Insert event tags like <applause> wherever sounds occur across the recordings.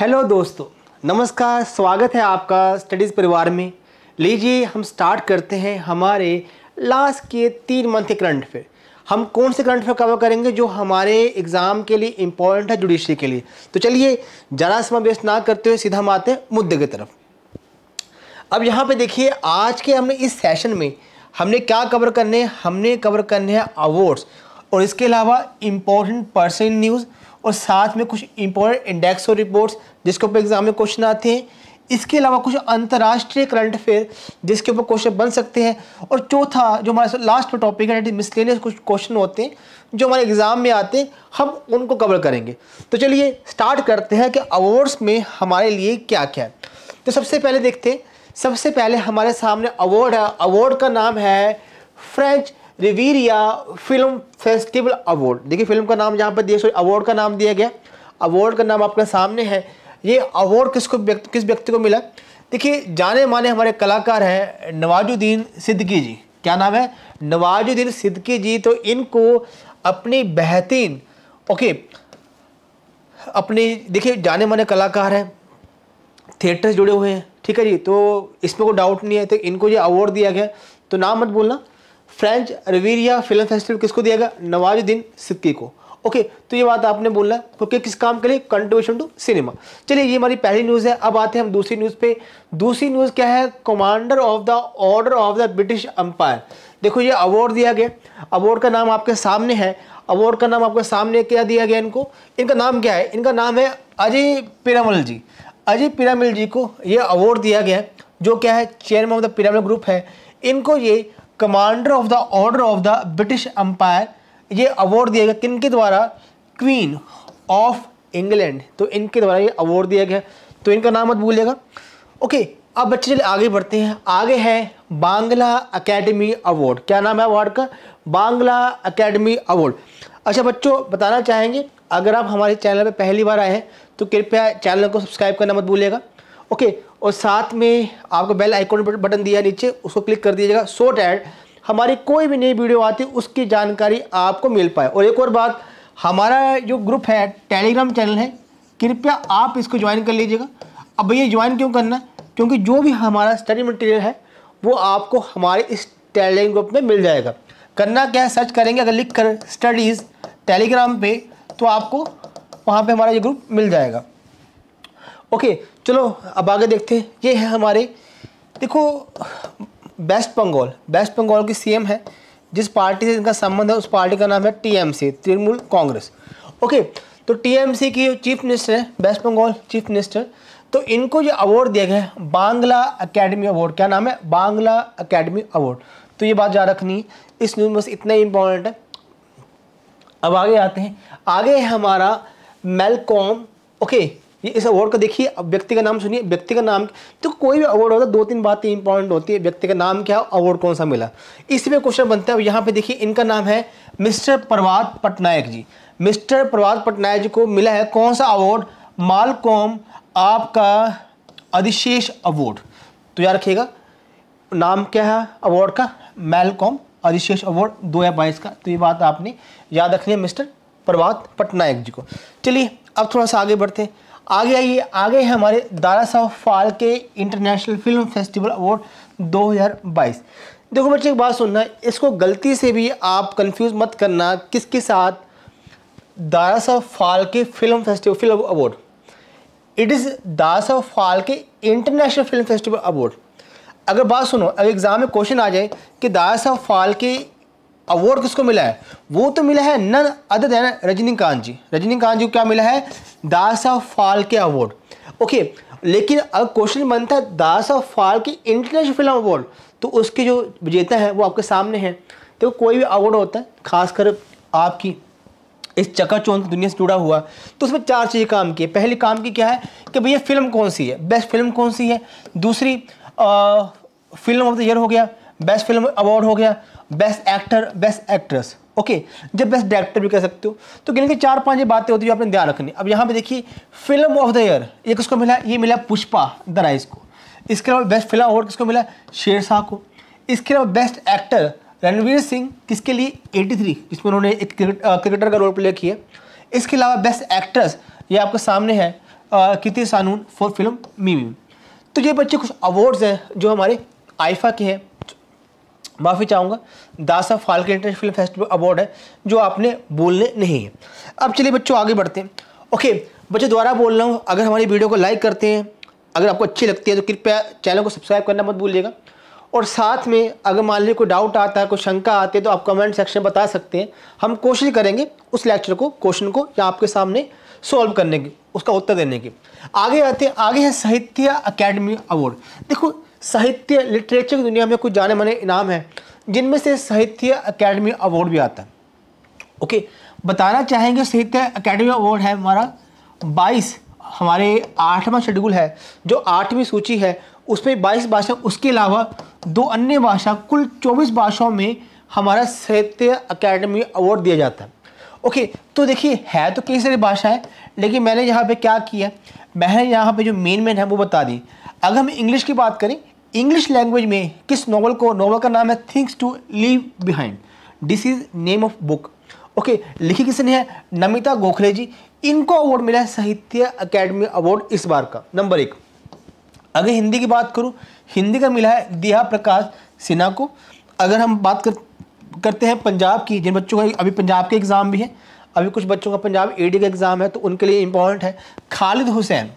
hello दोस्तों नमस्कार स्वागत है आपका स्टडीज़ परिवार में लीजिए हम स्टार्ट करते हैं हमारे लास्ट के तीन मंथ के करंट अफेयर हम कौन से करंट अफेयर कवर करेंगे जो हमारे एग्ज़ाम के लिए इम्पोर्टेंट है जुडिशरी के लिए तो चलिए ज़रा समय व्यस्त ना करते हुए सीधा हम आते हैं मुद्दे की तरफ अब यहाँ पे देखिए आज के हमने इस सेशन में हमने क्या कवर करने हैं हमने कवर करने हैं अवार्ड्स और इसके अलावा इम्पोर्टेंट पर्सन न्यूज़ और साथ में कुछ इंपॉर्टेंट इंडेक्स और रिपोर्ट्स जिसके ऊपर एग्जाम में क्वेश्चन आते हैं इसके अलावा कुछ अंतर्राष्ट्रीय करंट अफेयर जिसके ऊपर क्वेश्चन बन सकते हैं और चौथा जो हमारे लास्ट में टॉपिक है मिसलेनियस कुछ क्वेश्चन होते हैं जो हमारे एग्ज़ाम में आते हैं हम उनको कवर करेंगे तो चलिए स्टार्ट करते हैं कि अवार्ड्स में हमारे लिए क्या क्या है तो सबसे पहले देखते हैं सबसे पहले हमारे सामने अवार्ड है अवार्ड का नाम है French Riviera film festival award देखिए फिल्म का नाम यहाँ पर दिया अवार्ड का नाम दिया गया अवार्ड का नाम आपके सामने है ये अवार्ड किसको व्यक्ति किस व्यक्ति को मिला देखिए जाने माने हमारे कलाकार हैं नवाजुद्दीन सिद्दकी जी क्या नाम है नवाजुद्दीन सिद्दकी जी तो इनको अपनी बेहतरीन ओके अपनी देखिए जाने माने कलाकार हैं थिएटर से जुड़े हुए हैं ठीक है जी तो इसमें कोई डाउट नहीं है तो इनको ये अवार्ड दिया गया तो नाम मत बोलना फ्रेंच रिवीरिया फिल्म फेस्टिवल किसको दिया गया नवाजुद्दीन सिद्दकी को ओके तो ये बात आपने बोलना है क्योंकि तो किस काम के लिए कंट्रीब्यूशन टू सिनेमा चलिए ये हमारी पहली न्यूज़ है अब आते हैं हम दूसरी न्यूज़ पे दूसरी न्यूज़ क्या है commander of the order of the British Empire देखो ये अवार्ड दिया गया अवार्ड का नाम आपके सामने है अवार्ड का नाम आपके सामने क्या दिया गया इनको इनका नाम क्या है इनका नाम है अजय पिरामल जी अजय पिरामिल जी को ये अवार्ड दिया गया जो क्या है chairman of the Piramal group है इनको ये commander of the order of the British Empire ये अवार्ड दिया गया किनके द्वारा क्वीन ऑफ इंग्लैंड तो इनके द्वारा ये अवार्ड दिया गया तो इनका नाम मत भूलिएगा ओके अब बच्चे चलिए आगे बढ़ते हैं आगे है बांग्ला अकेडमी अवार्ड क्या नाम है अवार्ड का बांग्ला अकेडमी अवार्ड अच्छा बच्चों बताना चाहेंगे अगर आप हमारे चैनल पर पहली बार आए हैं तो कृपया चैनल को सब्सक्राइब करना मत भूलिएगा ओके और साथ में आपको बेल आइकॉन बटन दिया नीचे उसको क्लिक कर दीजिएगा सो डैट हमारी कोई भी नई वीडियो आती उसकी जानकारी आपको मिल पाए और एक और बात हमारा जो ग्रुप है टेलीग्राम चैनल है कृपया आप इसको ज्वाइन कर लीजिएगा अब भैया ज्वाइन क्यों करना क्योंकि जो भी हमारा स्टडी मटेरियल है वो आपको हमारे इस टेलीग्राम ग्रुप में मिल जाएगा करना क्या है सर्च करेंगे अगर लिख कर स्टडीज़ टेलीग्राम पे तो आपको वहाँ पे हमारा ये ग्रुप मिल जाएगा ओके चलो अब आगे देखते हैं ये है हमारे देखो वेस्ट बंगाल वेस्ट बंगाल की सीएम है जिस पार्टी से इनका संबंध है उस पार्टी का नाम है टीएमसी तृणमूल कांग्रेस ओके तो टीएमसी की चीफ मिनिस्टर है वेस्ट बंगाल चीफ मिनिस्टर तो इनको जो अवार्ड दिया गया है बांग्ला अकेडमी अवार्ड क्या नाम है बांग्ला अकेडमी अवार्ड तो ये बात याद रखनी है इस न्यूज में से इतना इंपॉर्टेंट इम्पोर्टेंट है अब आगे आते हैं आगे है हमारा मेलकॉम ओके ये इस अवार्ड का देखिए अब व्यक्ति का नाम सुनिए व्यक्ति का नाम तो कोई भी अवार्ड होता है दो तीन बातें इंपॉर्टेंट होती है व्यक्ति का नाम क्या अवार्ड कौन सा मिला इसी में क्वेश्चन बनता है यहाँ पे देखिए इनका नाम है मिस्टर प्रभात पटनायक जी मिस्टर प्रभात पटनायक जी को मिला है कौन सा अवार्ड मालकॉम आपका अधिशेष अवार्ड तो याद रखिएगा नाम क्या है अवार्ड का मेलकॉम अधिशेष अवार्ड दो हज़ार बाईस का तो ये बात आपने याद रखनी है मिस्टर प्रभात पटनायक जी को चलिए अब थोड़ा सा आगे बढ़ते हैं आगे आइए आगे है हमारे दारा साहब के इंटरनेशनल फिल्म फेस्टिवल अवार्ड 2022 देखो बच्चे एक बात सुनना इसको गलती से भी आप कंफ्यूज मत करना किसके साथ दारा साहब के film festival film award it is दारा साहब के इंटरनेशनल फिल्म फेस्टिवल अवार्ड अगर बात सुनो अगर एग्ज़ाम में क्वेश्चन आ जाए कि दारा साहब के अवार्ड किसको मिला है वो तो मिला है none other than Rajinikanth ji Rajinikanth ji को क्या मिला है दास दासा फाल्के अवार्ड ओके लेकिन अब क्वेश्चन बनता है दास दासा फाल्के इंटरनेशनल फिल्म अवार्ड तो उसके जो विजेता है वो आपके सामने है तो कोई भी अवार्ड होता है खासकर आपकी इस चकाचौंध दुनिया से जुड़ा हुआ तो उसमें चार चीज़ें काम की है पहली काम की क्या है कि भैया फिल्म कौन सी है बेस्ट फिल्म कौन सी है दूसरी आ, फिल्म ऑफ द ईयर हो गया बेस्ट फिल्म अवार्ड हो गया best actor best actress okay जब बेस्ट डायरेक्टर भी कह सकते हो तो गिन के चार पांच ये बातें होती है जो आपने ध्यान रखनी अब यहाँ पे देखिए फिल्म ऑफ द ईयर ये किसको मिला ये मिला पुष्पा द राइज को इसके अलावा बेस्ट फिल्म अवार्ड किसको मिला शेर शाह को इसके अलावा बेस्ट एक्टर रणवीर सिंह किसके लिए 83 जिसमें उन्होंने एक क्रिकेटर का रोल प्ले किया इसके अलावा बेस्ट एक्ट्रेस ये आपके सामने है किति सानून फॉर फिल्म मीमी तो ये बच्चे कुछ अवार्ड्स हैं जो हमारे आइफा के हैं माफ़ी चाहूँगा दासा Phalke international film festival award है जो आपने बोलने नहीं है अब चलिए बच्चों आगे बढ़ते हैं ओके बच्चों द्वारा बोल रहा हूँ अगर हमारी वीडियो को लाइक करते हैं अगर आपको अच्छी लगती है तो कृपया चैनल को सब्सक्राइब करना मत भूलिएगा और साथ में अगर मान लीजिए कोई डाउट आता है कोई शंका आती है तो आप कमेंट सेक्शन में बता सकते हैं हम कोशिश करेंगे उस लेक्चर को क्वेश्चन को या आपके सामने सॉल्व करने की उसका उत्तर देने की आगे आते आगे है साहित्य अकेडमी अवार्ड देखो साहित्य लिटरेचर की दुनिया में कुछ जाने माने इनाम हैं जिनमें से साहित्य अकेडमी अवार्ड भी आता है ओके बताना चाहेंगे साहित्य अकेडमी अवार्ड है हमारा बाईस हमारे आठवां शेड्यूल है जो आठवीं सूची है उसमें बाईस भाषा उसके अलावा दो अन्य भाषा कुल चौबीस भाषाओं में हमारा साहित्य अकेडमी अवार्ड दिया जाता है ओके तो देखिए है तो कई सारी भाषा है लेकिन मैंने यहाँ पे क्या किया मैंने यहाँ पे जो मेन मेन है वो बता दी अगर हम इंग्लिश की बात करें इंग्लिश लैंग्वेज में किस नॉवल को नॉवल का नाम है things to leave behind this is name of book okay लिखी किसने है नमिता गोखले जी इनको अवार्ड मिला है साहित्य अकेडमी अवार्ड इस बार का नंबर एक अगर हिंदी की बात करूँ हिंदी का मिला है दिया प्रकाश सिन्हा को अगर हम बात कर करते हैं पंजाब की जिन बच्चों का अभी पंजाब के एग्ज़ाम भी है अभी कुछ बच्चों का पंजाब एडी का एग्ज़ाम है तो उनके लिए इम्पोर्टेंट है खालिद हुसैन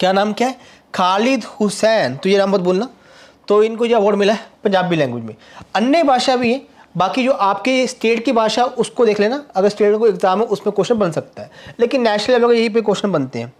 क्या नाम क्या है खालिद हुसैन तो ये नाम मत बोलना तो इनको ये अवार्ड मिला है पंजाबी लैंग्वेज में अन्य भाषा भी है बाकी जो आपके स्टेट की भाषा उसको देख लेना अगर स्टेट को एग्ज़ाम है उसमें क्वेश्चन बन सकता है लेकिन नेशनल लेवल का यही पे क्वेश्चन बनते हैं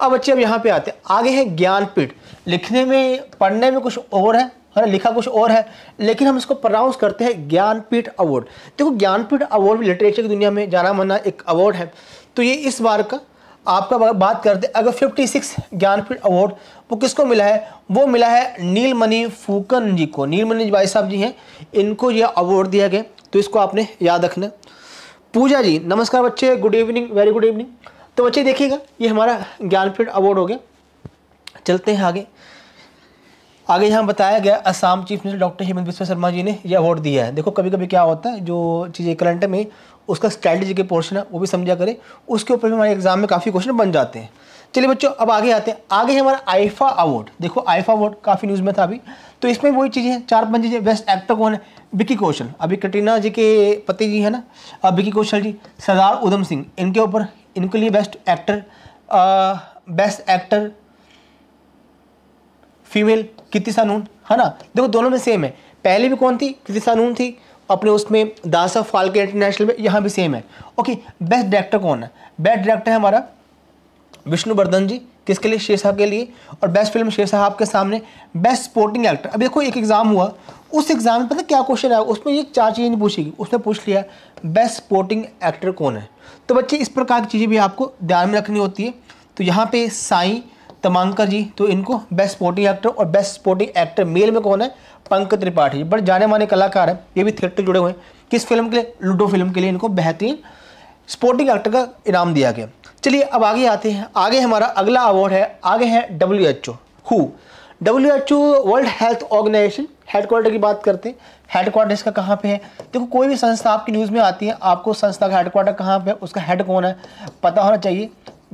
अब बच्चे अब यहाँ पे आते हैं आगे हैं ज्ञानपीठ लिखने में पढ़ने में कुछ और है है लिखा कुछ और है लेकिन हम इसको प्रनाउंस करते हैं ज्ञानपीठ अवार्ड देखो ज्ञानपीठ अवार्ड लिटरेचर की दुनिया में जाना माना एक अवार्ड है तो ये इस बार का आपका बात करते अगर फिफ्टी सिक्स ज्ञानपीठ अवार्ड वो किसको मिला है वो मिला है नीलमणि फूकन जी को नीलमणि भाई साहब जी हैं इनको यह अवार्ड दिया गया तो इसको आपने याद रखना पूजा जी नमस्कार बच्चे good evening very good evening तो बच्चे देखिएगा ये हमारा ज्ञानपीठ अवार्ड हो गया चलते हैं आगे आगे यहाँ बताया गया Assam chief minister doctor Himanta Biswa Sarma जी ने यह अवार्ड दिया है देखो कभी कभी क्या होता है जो चीज़ें करंट में उसका स्ट्रैटेजी के पोर्शन है वो भी समझा करें उसके ऊपर भी हमारे एग्जाम में काफ़ी क्वेश्चन बन जाते हैं चलिए बच्चों अब आगे आते हैं आगे है हमारा आइफा अवार्ड देखो आइफा अवार्ड काफ़ी न्यूज़ में था अभी तो इसमें वही चीज़ें हैं चार पाँच चीज़ें बेस्ट एक्टर कौन है विकी कौशल अभी कटरीना जी के पति जी है ना अब विकी कौशल जी सरदार उधम सिंह इनके ऊपर इनके लिए best actor best actor female Kriti Sanon है ना देखो दोनों में सेम है पहले भी कौन थी कितिसानून थी अपने उसमें दास ऑफ फाल्के इंटरनेशनल में यहाँ भी सेम है ओके बेस्ट डायरेक्टर कौन है बेस्ट डायरेक्टर है हमारा विष्णुवर्धन जी किसके लिए शेर साहब के लिए और बेस्ट फिल्म शेर साहब आपके सामने बेस्ट स्पोर्टिंग एक्टर अब देखो एक एग्ज़ाम हुआ उस एग्ज़ाम में पता क्या क्वेश्चन आया उसमें ये चार चीज़ें पूछेगी उसने पूछ लिया बेस्ट स्पोर्टिंग एक्टर कौन है तो बच्चे इस प्रकार की चीज़ें भी आपको ध्यान में रखनी होती है तो यहाँ पे साई तमांकर जी तो इनको बेस्ट स्पोर्टिंग एक्टर और बेस्ट स्पोर्टिंग एक्टर मेल में कौन है पंकज त्रिपाठी बड़े जाने माने कलाकार हैं ये भी थिएटर जुड़े हुए हैं किस फिल्म के लिए लूडो फिल्म के लिए इनको बेहतरीन स्पोर्टिंग एक्टर का इनाम दिया गया चलिए अब आगे आते हैं आगे हमारा अगला अवार्ड है आगे है W H O who W H O world health organization headquarter की बात करते हैं हेडक्वार्टर इसका कहाँ पे है देखो कोई भी संस्था आपकी न्यूज़ में आती है आपको संस्था का हेडक्वार्टर कहाँ पे है उसका हेड कौन है पता होना चाहिए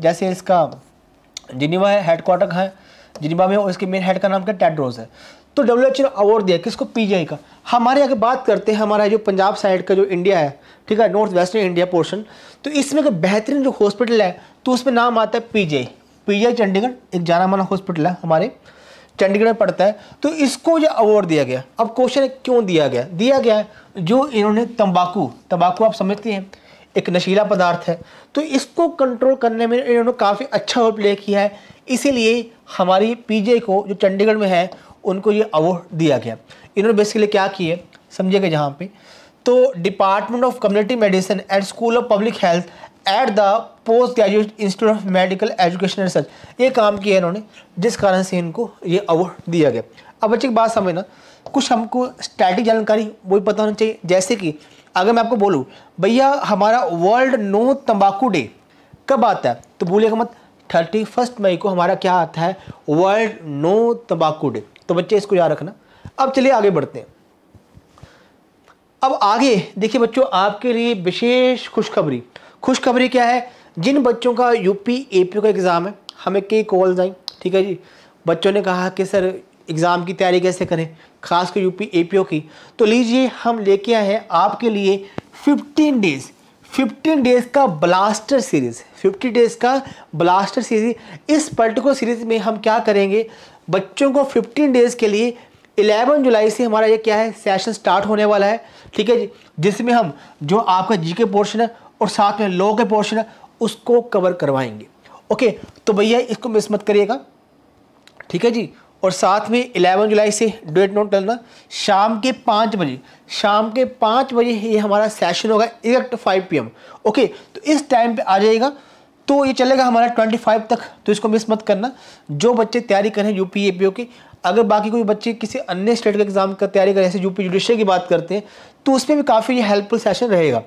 जैसे इसका जिनीवा है हेड क्वार्टर है जिनीवा में इसके मेन हेड का नाम क्या टेड्रोज है तो डब्ल्यू एच ने अवार्ड दिया किसको पीजीआई का हमारे अगर बात करते हैं हमारा जो पंजाब साइड का जो इंडिया है ठीक है नॉर्थ वेस्टर्न इंडिया पोर्शन तो इसमें अगर बेहतरीन जो हॉस्पिटल है तो उसमें नाम आता है पीजीआई पीजीआई चंडीगढ़ एक जाना माना हॉस्पिटल है हमारे चंडीगढ़ में पड़ता है तो इसको जो अवार्ड दिया गया अब क्वेश्चन क्यों दिया गया दिया गया जो इन्होंने तंबाकू तम्बाकू आप समझते हैं एक नशीला पदार्थ है तो इसको कंट्रोल करने में इन्होंने काफ़ी अच्छा रोल प्ले किया है इसीलिए हमारी पीजे को जो चंडीगढ़ में है उनको ये अवार्ड दिया गया इन्होंने बेसिकली क्या किए समझेगा जहाँ पे तो department of community medicine and school of public health at the post graduate institute of medical education research ये काम किया इन्होंने जिस कारण से इनको ये अवार्ड दिया गया अब अच्छी बात समझना कुछ हमको स्टैटिक जानकारी वही पता होना चाहिए जैसे कि अगर मैं आपको बोलूँ भैया हमारा वर्ल्ड नो तंबाकू डे कब आता है तो बोलिएगा मत थर्टी फर्स्ट मई को हमारा क्या आता है वर्ल्ड नो तंबाकू डे तो बच्चे इसको याद रखना अब चलिए आगे बढ़ते हैं अब आगे देखिए बच्चों आपके लिए विशेष खुशखबरी खुशखबरी क्या है जिन बच्चों का यूपी एपीओ का एग्ज़ाम है हमें कई कॉल्स आई ठीक है जी बच्चों ने कहा कि सर एग्ज़ाम की तैयारी कैसे करें खासकर यूपी ए की तो लीजिए हम लेके आए हैं आपके लिए 15 डेज 15 डेज का ब्लास्टर सीरीज़ 50 डेज का ब्लास्टर सीरीज इस पर्टिकुलर सीरीज़ में हम क्या करेंगे बच्चों को 15 डेज़ के लिए 11 जुलाई से हमारा ये क्या है सेशन स्टार्ट होने वाला है ठीक है जिसमें हम जो आपका जीके पोर्शन है और साथ में लॉ के पोर्शन है उसको कवर करवाएंगे ओके तो भैया इसको मिस मत करिएगा ठीक है जी और साथ में इलेवन जुलाई से डेट नोट करना शाम के पाँच बजे शाम के पाँच बजे ये हमारा सेशन होगा एग्जैक्ट फाइव पी ओके तो इस टाइम पर आ जाएगा तो ये चलेगा हमारा 25 तक तो इसको मिस मत करना जो बच्चे तैयारी करें U P A P O की अगर बाकी कोई बच्चे किसी अन्य स्टेट के एग्जाम का तैयारी करें जैसे यूपी जुडिशियल की बात करते हैं तो उसमें भी काफ़ी ये हेल्पफुल सेशन रहेगा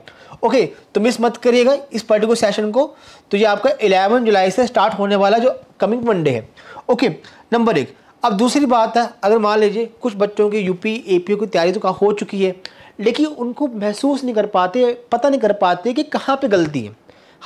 ओके तो मिस मत करिएगा इस पर्टिकुलर सेशन को तो ये आपका 11 जुलाई से स्टार्ट होने वाला जो कमिंग मंडे है ओके नंबर एक अब दूसरी बात है अगर मान लीजिए कुछ बच्चों की यूपी एपीओ की तैयारी तो कहाँ हो चुकी है लेकिन उनको महसूस नहीं कर पाते पता नहीं कर पाते कि कहाँ पे गलती है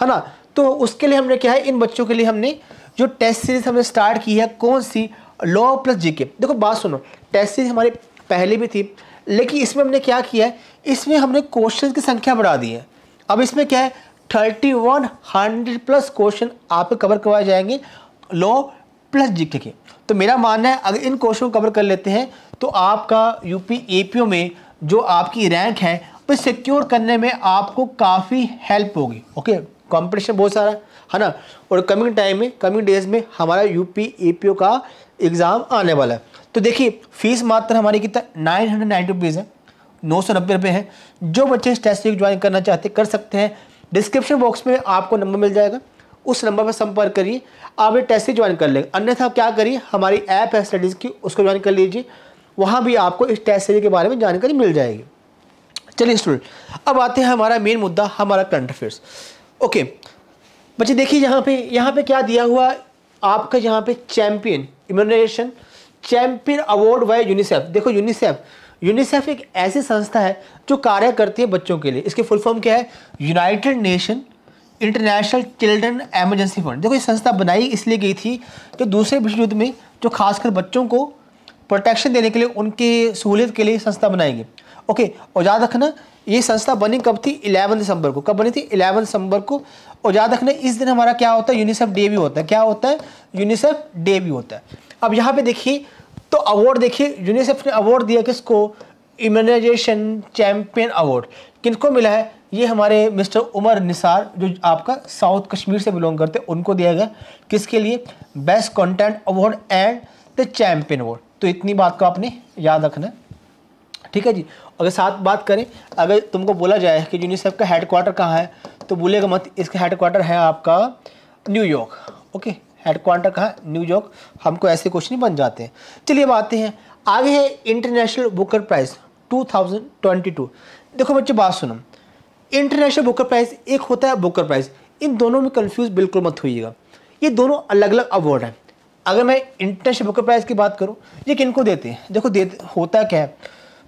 है ना तो उसके लिए हमने क्या है इन बच्चों के लिए हमने जो टेस्ट सीरीज हमने स्टार्ट की है कौन सी लॉ प्लस जी के देखो बात सुनो टेस्ट सीरीज हमारे पहले भी थी लेकिन इसमें हमने क्या किया है इसमें हमने क्वेश्चन की संख्या बढ़ा दी है अब इसमें क्या है thirty one hundred plus question आप कवर करवाए जाएंगे लॉ प्लस जी के तो मेरा मानना है अगर इन क्वेश्चन को कवर कर लेते हैं तो आपका यूपी ओ में जो आपकी रैंक है तो सिक्योर करने में आपको काफ़ी हेल्प होगी ओके कंपटीशन बहुत सारा है ना और कमिंग टाइम में कमिंग डेज में हमारा यूपी ओ का एग्ज़ाम आने वाला है तो देखिए फीस मात्र हमारी कितना नाइन हंड्रेड नाइन्टी रुपीज़ है नौ सौ नब्बे रुपये है जो बच्चे इस टेस्ट ज्वाइन करना चाहते कर सकते हैं डिस्क्रिप्शन बॉक्स में आपको नंबर मिल जाएगा उस नंबर पर संपर्क करिए आप ये टेस्ट ही ज्वाइन कर लेंगे अन्यथा क्या करिए हमारी ऐप है स्टडीज़ की उसको ज्वाइन कर लीजिए वहाँ भी आपको इस टेस्ट सीरीज के बारे में जानकारी मिल जाएगी चलिए स्टूडेंट अब आते हैं हमारा मेन मुद्दा हमारा करंट अफेयर्स ओके बच्चे देखिए यहाँ पे यहाँ पे क्या दिया हुआ आपका यहाँ पे champion immunization champion award by UNICEF देखो यूनिसेफ यूनिसेफ एक ऐसी संस्था है जो कार्य करती है बच्चों के लिए इसके फुल फॉर्म क्या है united nation international children emergency fund देखो ये संस्था बनाई इसलिए गई थी जो दूसरे विश्व युद्ध में जो खासकर बच्चों को प्रोटेक्शन देने के लिए उनके सहूलियत के लिए संस्था बनाई गई ओके और याद रखना ये संस्था बनी कब थी 11 दिसंबर को कब बनी थी 11 दिसंबर को और याद रखना इस दिन हमारा क्या होता है यूनिसेफ डे भी होता है क्या होता है यूनिसेफ डे भी होता है अब यहाँ पे देखिए तो अवार्ड देखिए यूनिसेफ ने अवार्ड दिया किसको इम्यूनाइजेशन चैम्पियन अवार्ड किनको मिला है ये हमारे मिस्टर उमर निसार जो आपका साउथ कश्मीर से बिलोंग करते हैं उनको दिया गया किसके लिए best content award and the champion award तो इतनी बात को आपने याद रखना ठीक है जी अगर साथ बात करें अगर तुमको बोला जाए कि यूनिसेफ का हेड क्वार्टर कहाँ है तो बोलेगा मत इसका हेड क्वार्टर है आपका न्यूयॉर्क ओके हेड क्वार्टर कहाँ न्यूयॉर्क हमको ऐसे क्वेश्चन बन जाते हैं चलिए आते हैं आगे है इंटरनेशनल बुकर प्राइज़ टू देखो बच्चे बात सुनो इंटरनेशनल बुकर प्राइज़ एक होता है बुकर प्राइज़ इन दोनों में कन्फ्यूज़ बिल्कुल मत होइएगा ये दोनों अलग अलग अवार्ड हैं अगर मैं इंटरनेशनल बुकर प्राइज़ की बात करूँ ये किन को देते हैं देखो देते होता क्या है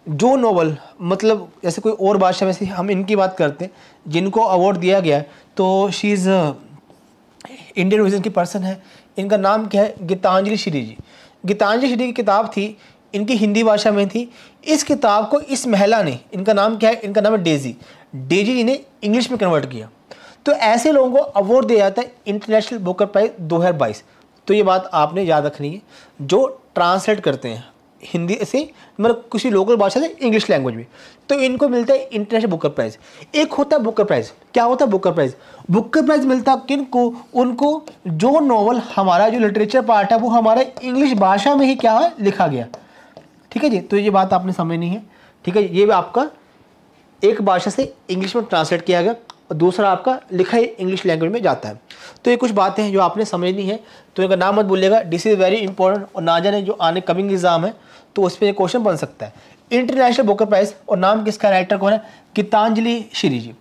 जो नावल मतलब जैसे कोई और भाषा में से हम इनकी बात करते हैं जिनको अवार्ड दिया गया है तो शी इज़ इंडियन ओरिजिन की पर्सन है इनका नाम क्या है गीतांजलि श्री जी गीतांजलि श्री की किताब थी इनकी हिंदी भाषा में थी इस किताब को इस महिला ने इनका नाम क्या है इनका नाम है डेजी डेजी जी e ने इंग्लिश में कन्वर्ट किया तो ऐसे लोगों को अवार्ड दिया जाता है इंटरनेशनल बुकर प्राइज बाईस तो ये बात आपने याद रखनी है जो ट्रांसलेट करते हैं हिंदी से मतलब किसी लोकल भाषा से इंग्लिश लैंग्वेज में तो इनको मिलता है इंटरनेशनल बुकर प्राइज़ एक होता है बुकर प्राइज़ क्या होता है बुकर प्राइज़ बुकर प्राइज़ मिलता है किन को उनको जो नॉवल हमारा जो लिटरेचर पार्ट है वो हमारा इंग्लिश भाषा में ही क्या है लिखा गया ठीक है जी तो ये बात आपने समझनी है ठीक है ये भी आपका एक भाषा से इंग्लिश में ट्रांसलेट किया गया और दूसरा आपका लिखा ही इंग्लिश लैंग्वेज में जाता है तो ये कुछ बातें हैं जो आपने समझनी है तो इनका नाम मत बोलिएगा दिस इज़ वेरी इंपॉर्टेंट और ना जाने जो आने कमिंग एग्जाम है तो उस पर यह क्वेश्चन बन सकता है इंटरनेशनल बुकर प्राइज और नाम किसका राइटर कौन है गीतांजलि श्री जी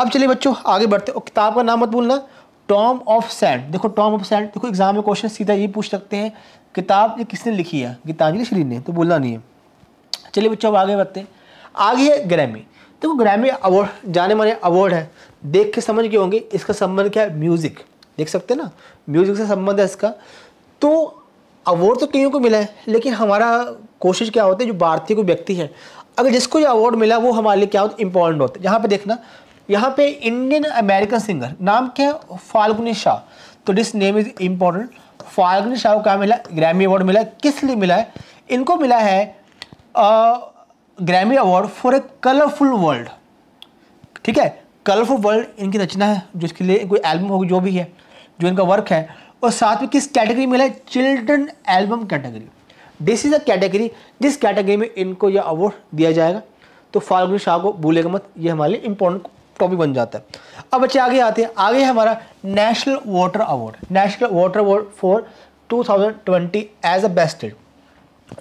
अब चलिए बच्चों आगे बढ़ते और किताब का नाम मत बोलना टॉम ऑफ सैंड देखो टॉम ऑफ सैंड देखो एग्जाम में क्वेश्चन सीधा ये पूछ सकते हैं किताब ये किसने लिखी है गीतांजलि श्री ने तो बोलना नहीं है चलिए बच्चों अब आगे बढ़ते हैं आगे है ग्रैमी देखो ग्रैमी अवार्ड जाने माने अवार्ड है देख के समझ गए होंगे इसका संबंध क्या है म्यूज़िक देख सकते हैं ना म्यूज़िक से संबंध है इसका तो अवार्ड तो कईयों को मिला है लेकिन हमारा कोशिश क्या होती है जो भारतीय कोई व्यक्ति है अगर जिसको ये अवार्ड मिला वो हमारे लिए क्या होता है इंपॉर्टेंट होता है यहाँ पे देखना यहाँ पे इंडियन अमेरिकन सिंगर नाम क्या है फाल्गुनी शाह तो this name is important Falguni Shah को क्या मिला ग्रैमी अवार्ड मिला किस लिए मिला है इनको मिला है आ, Grammy award for a colourful world ठीक है कलरफुल वर्ल्ड इनकी रचना है जिसके लिए कोई एल्बम होगी जो भी है जो इनका वर्क है और साथ में किस कैटेगरी में है children album category this is a category जिस कैटेगरी में इनको यह अवार्ड दिया जाएगा तो फाल्गुन शाह को भूलेगा मत ये हमारे लिए इंपॉर्टेंट टॉपिक बन जाता है अब बच्चे आगे आते हैं आगे है हमारा national water award national water award for 2020 as a best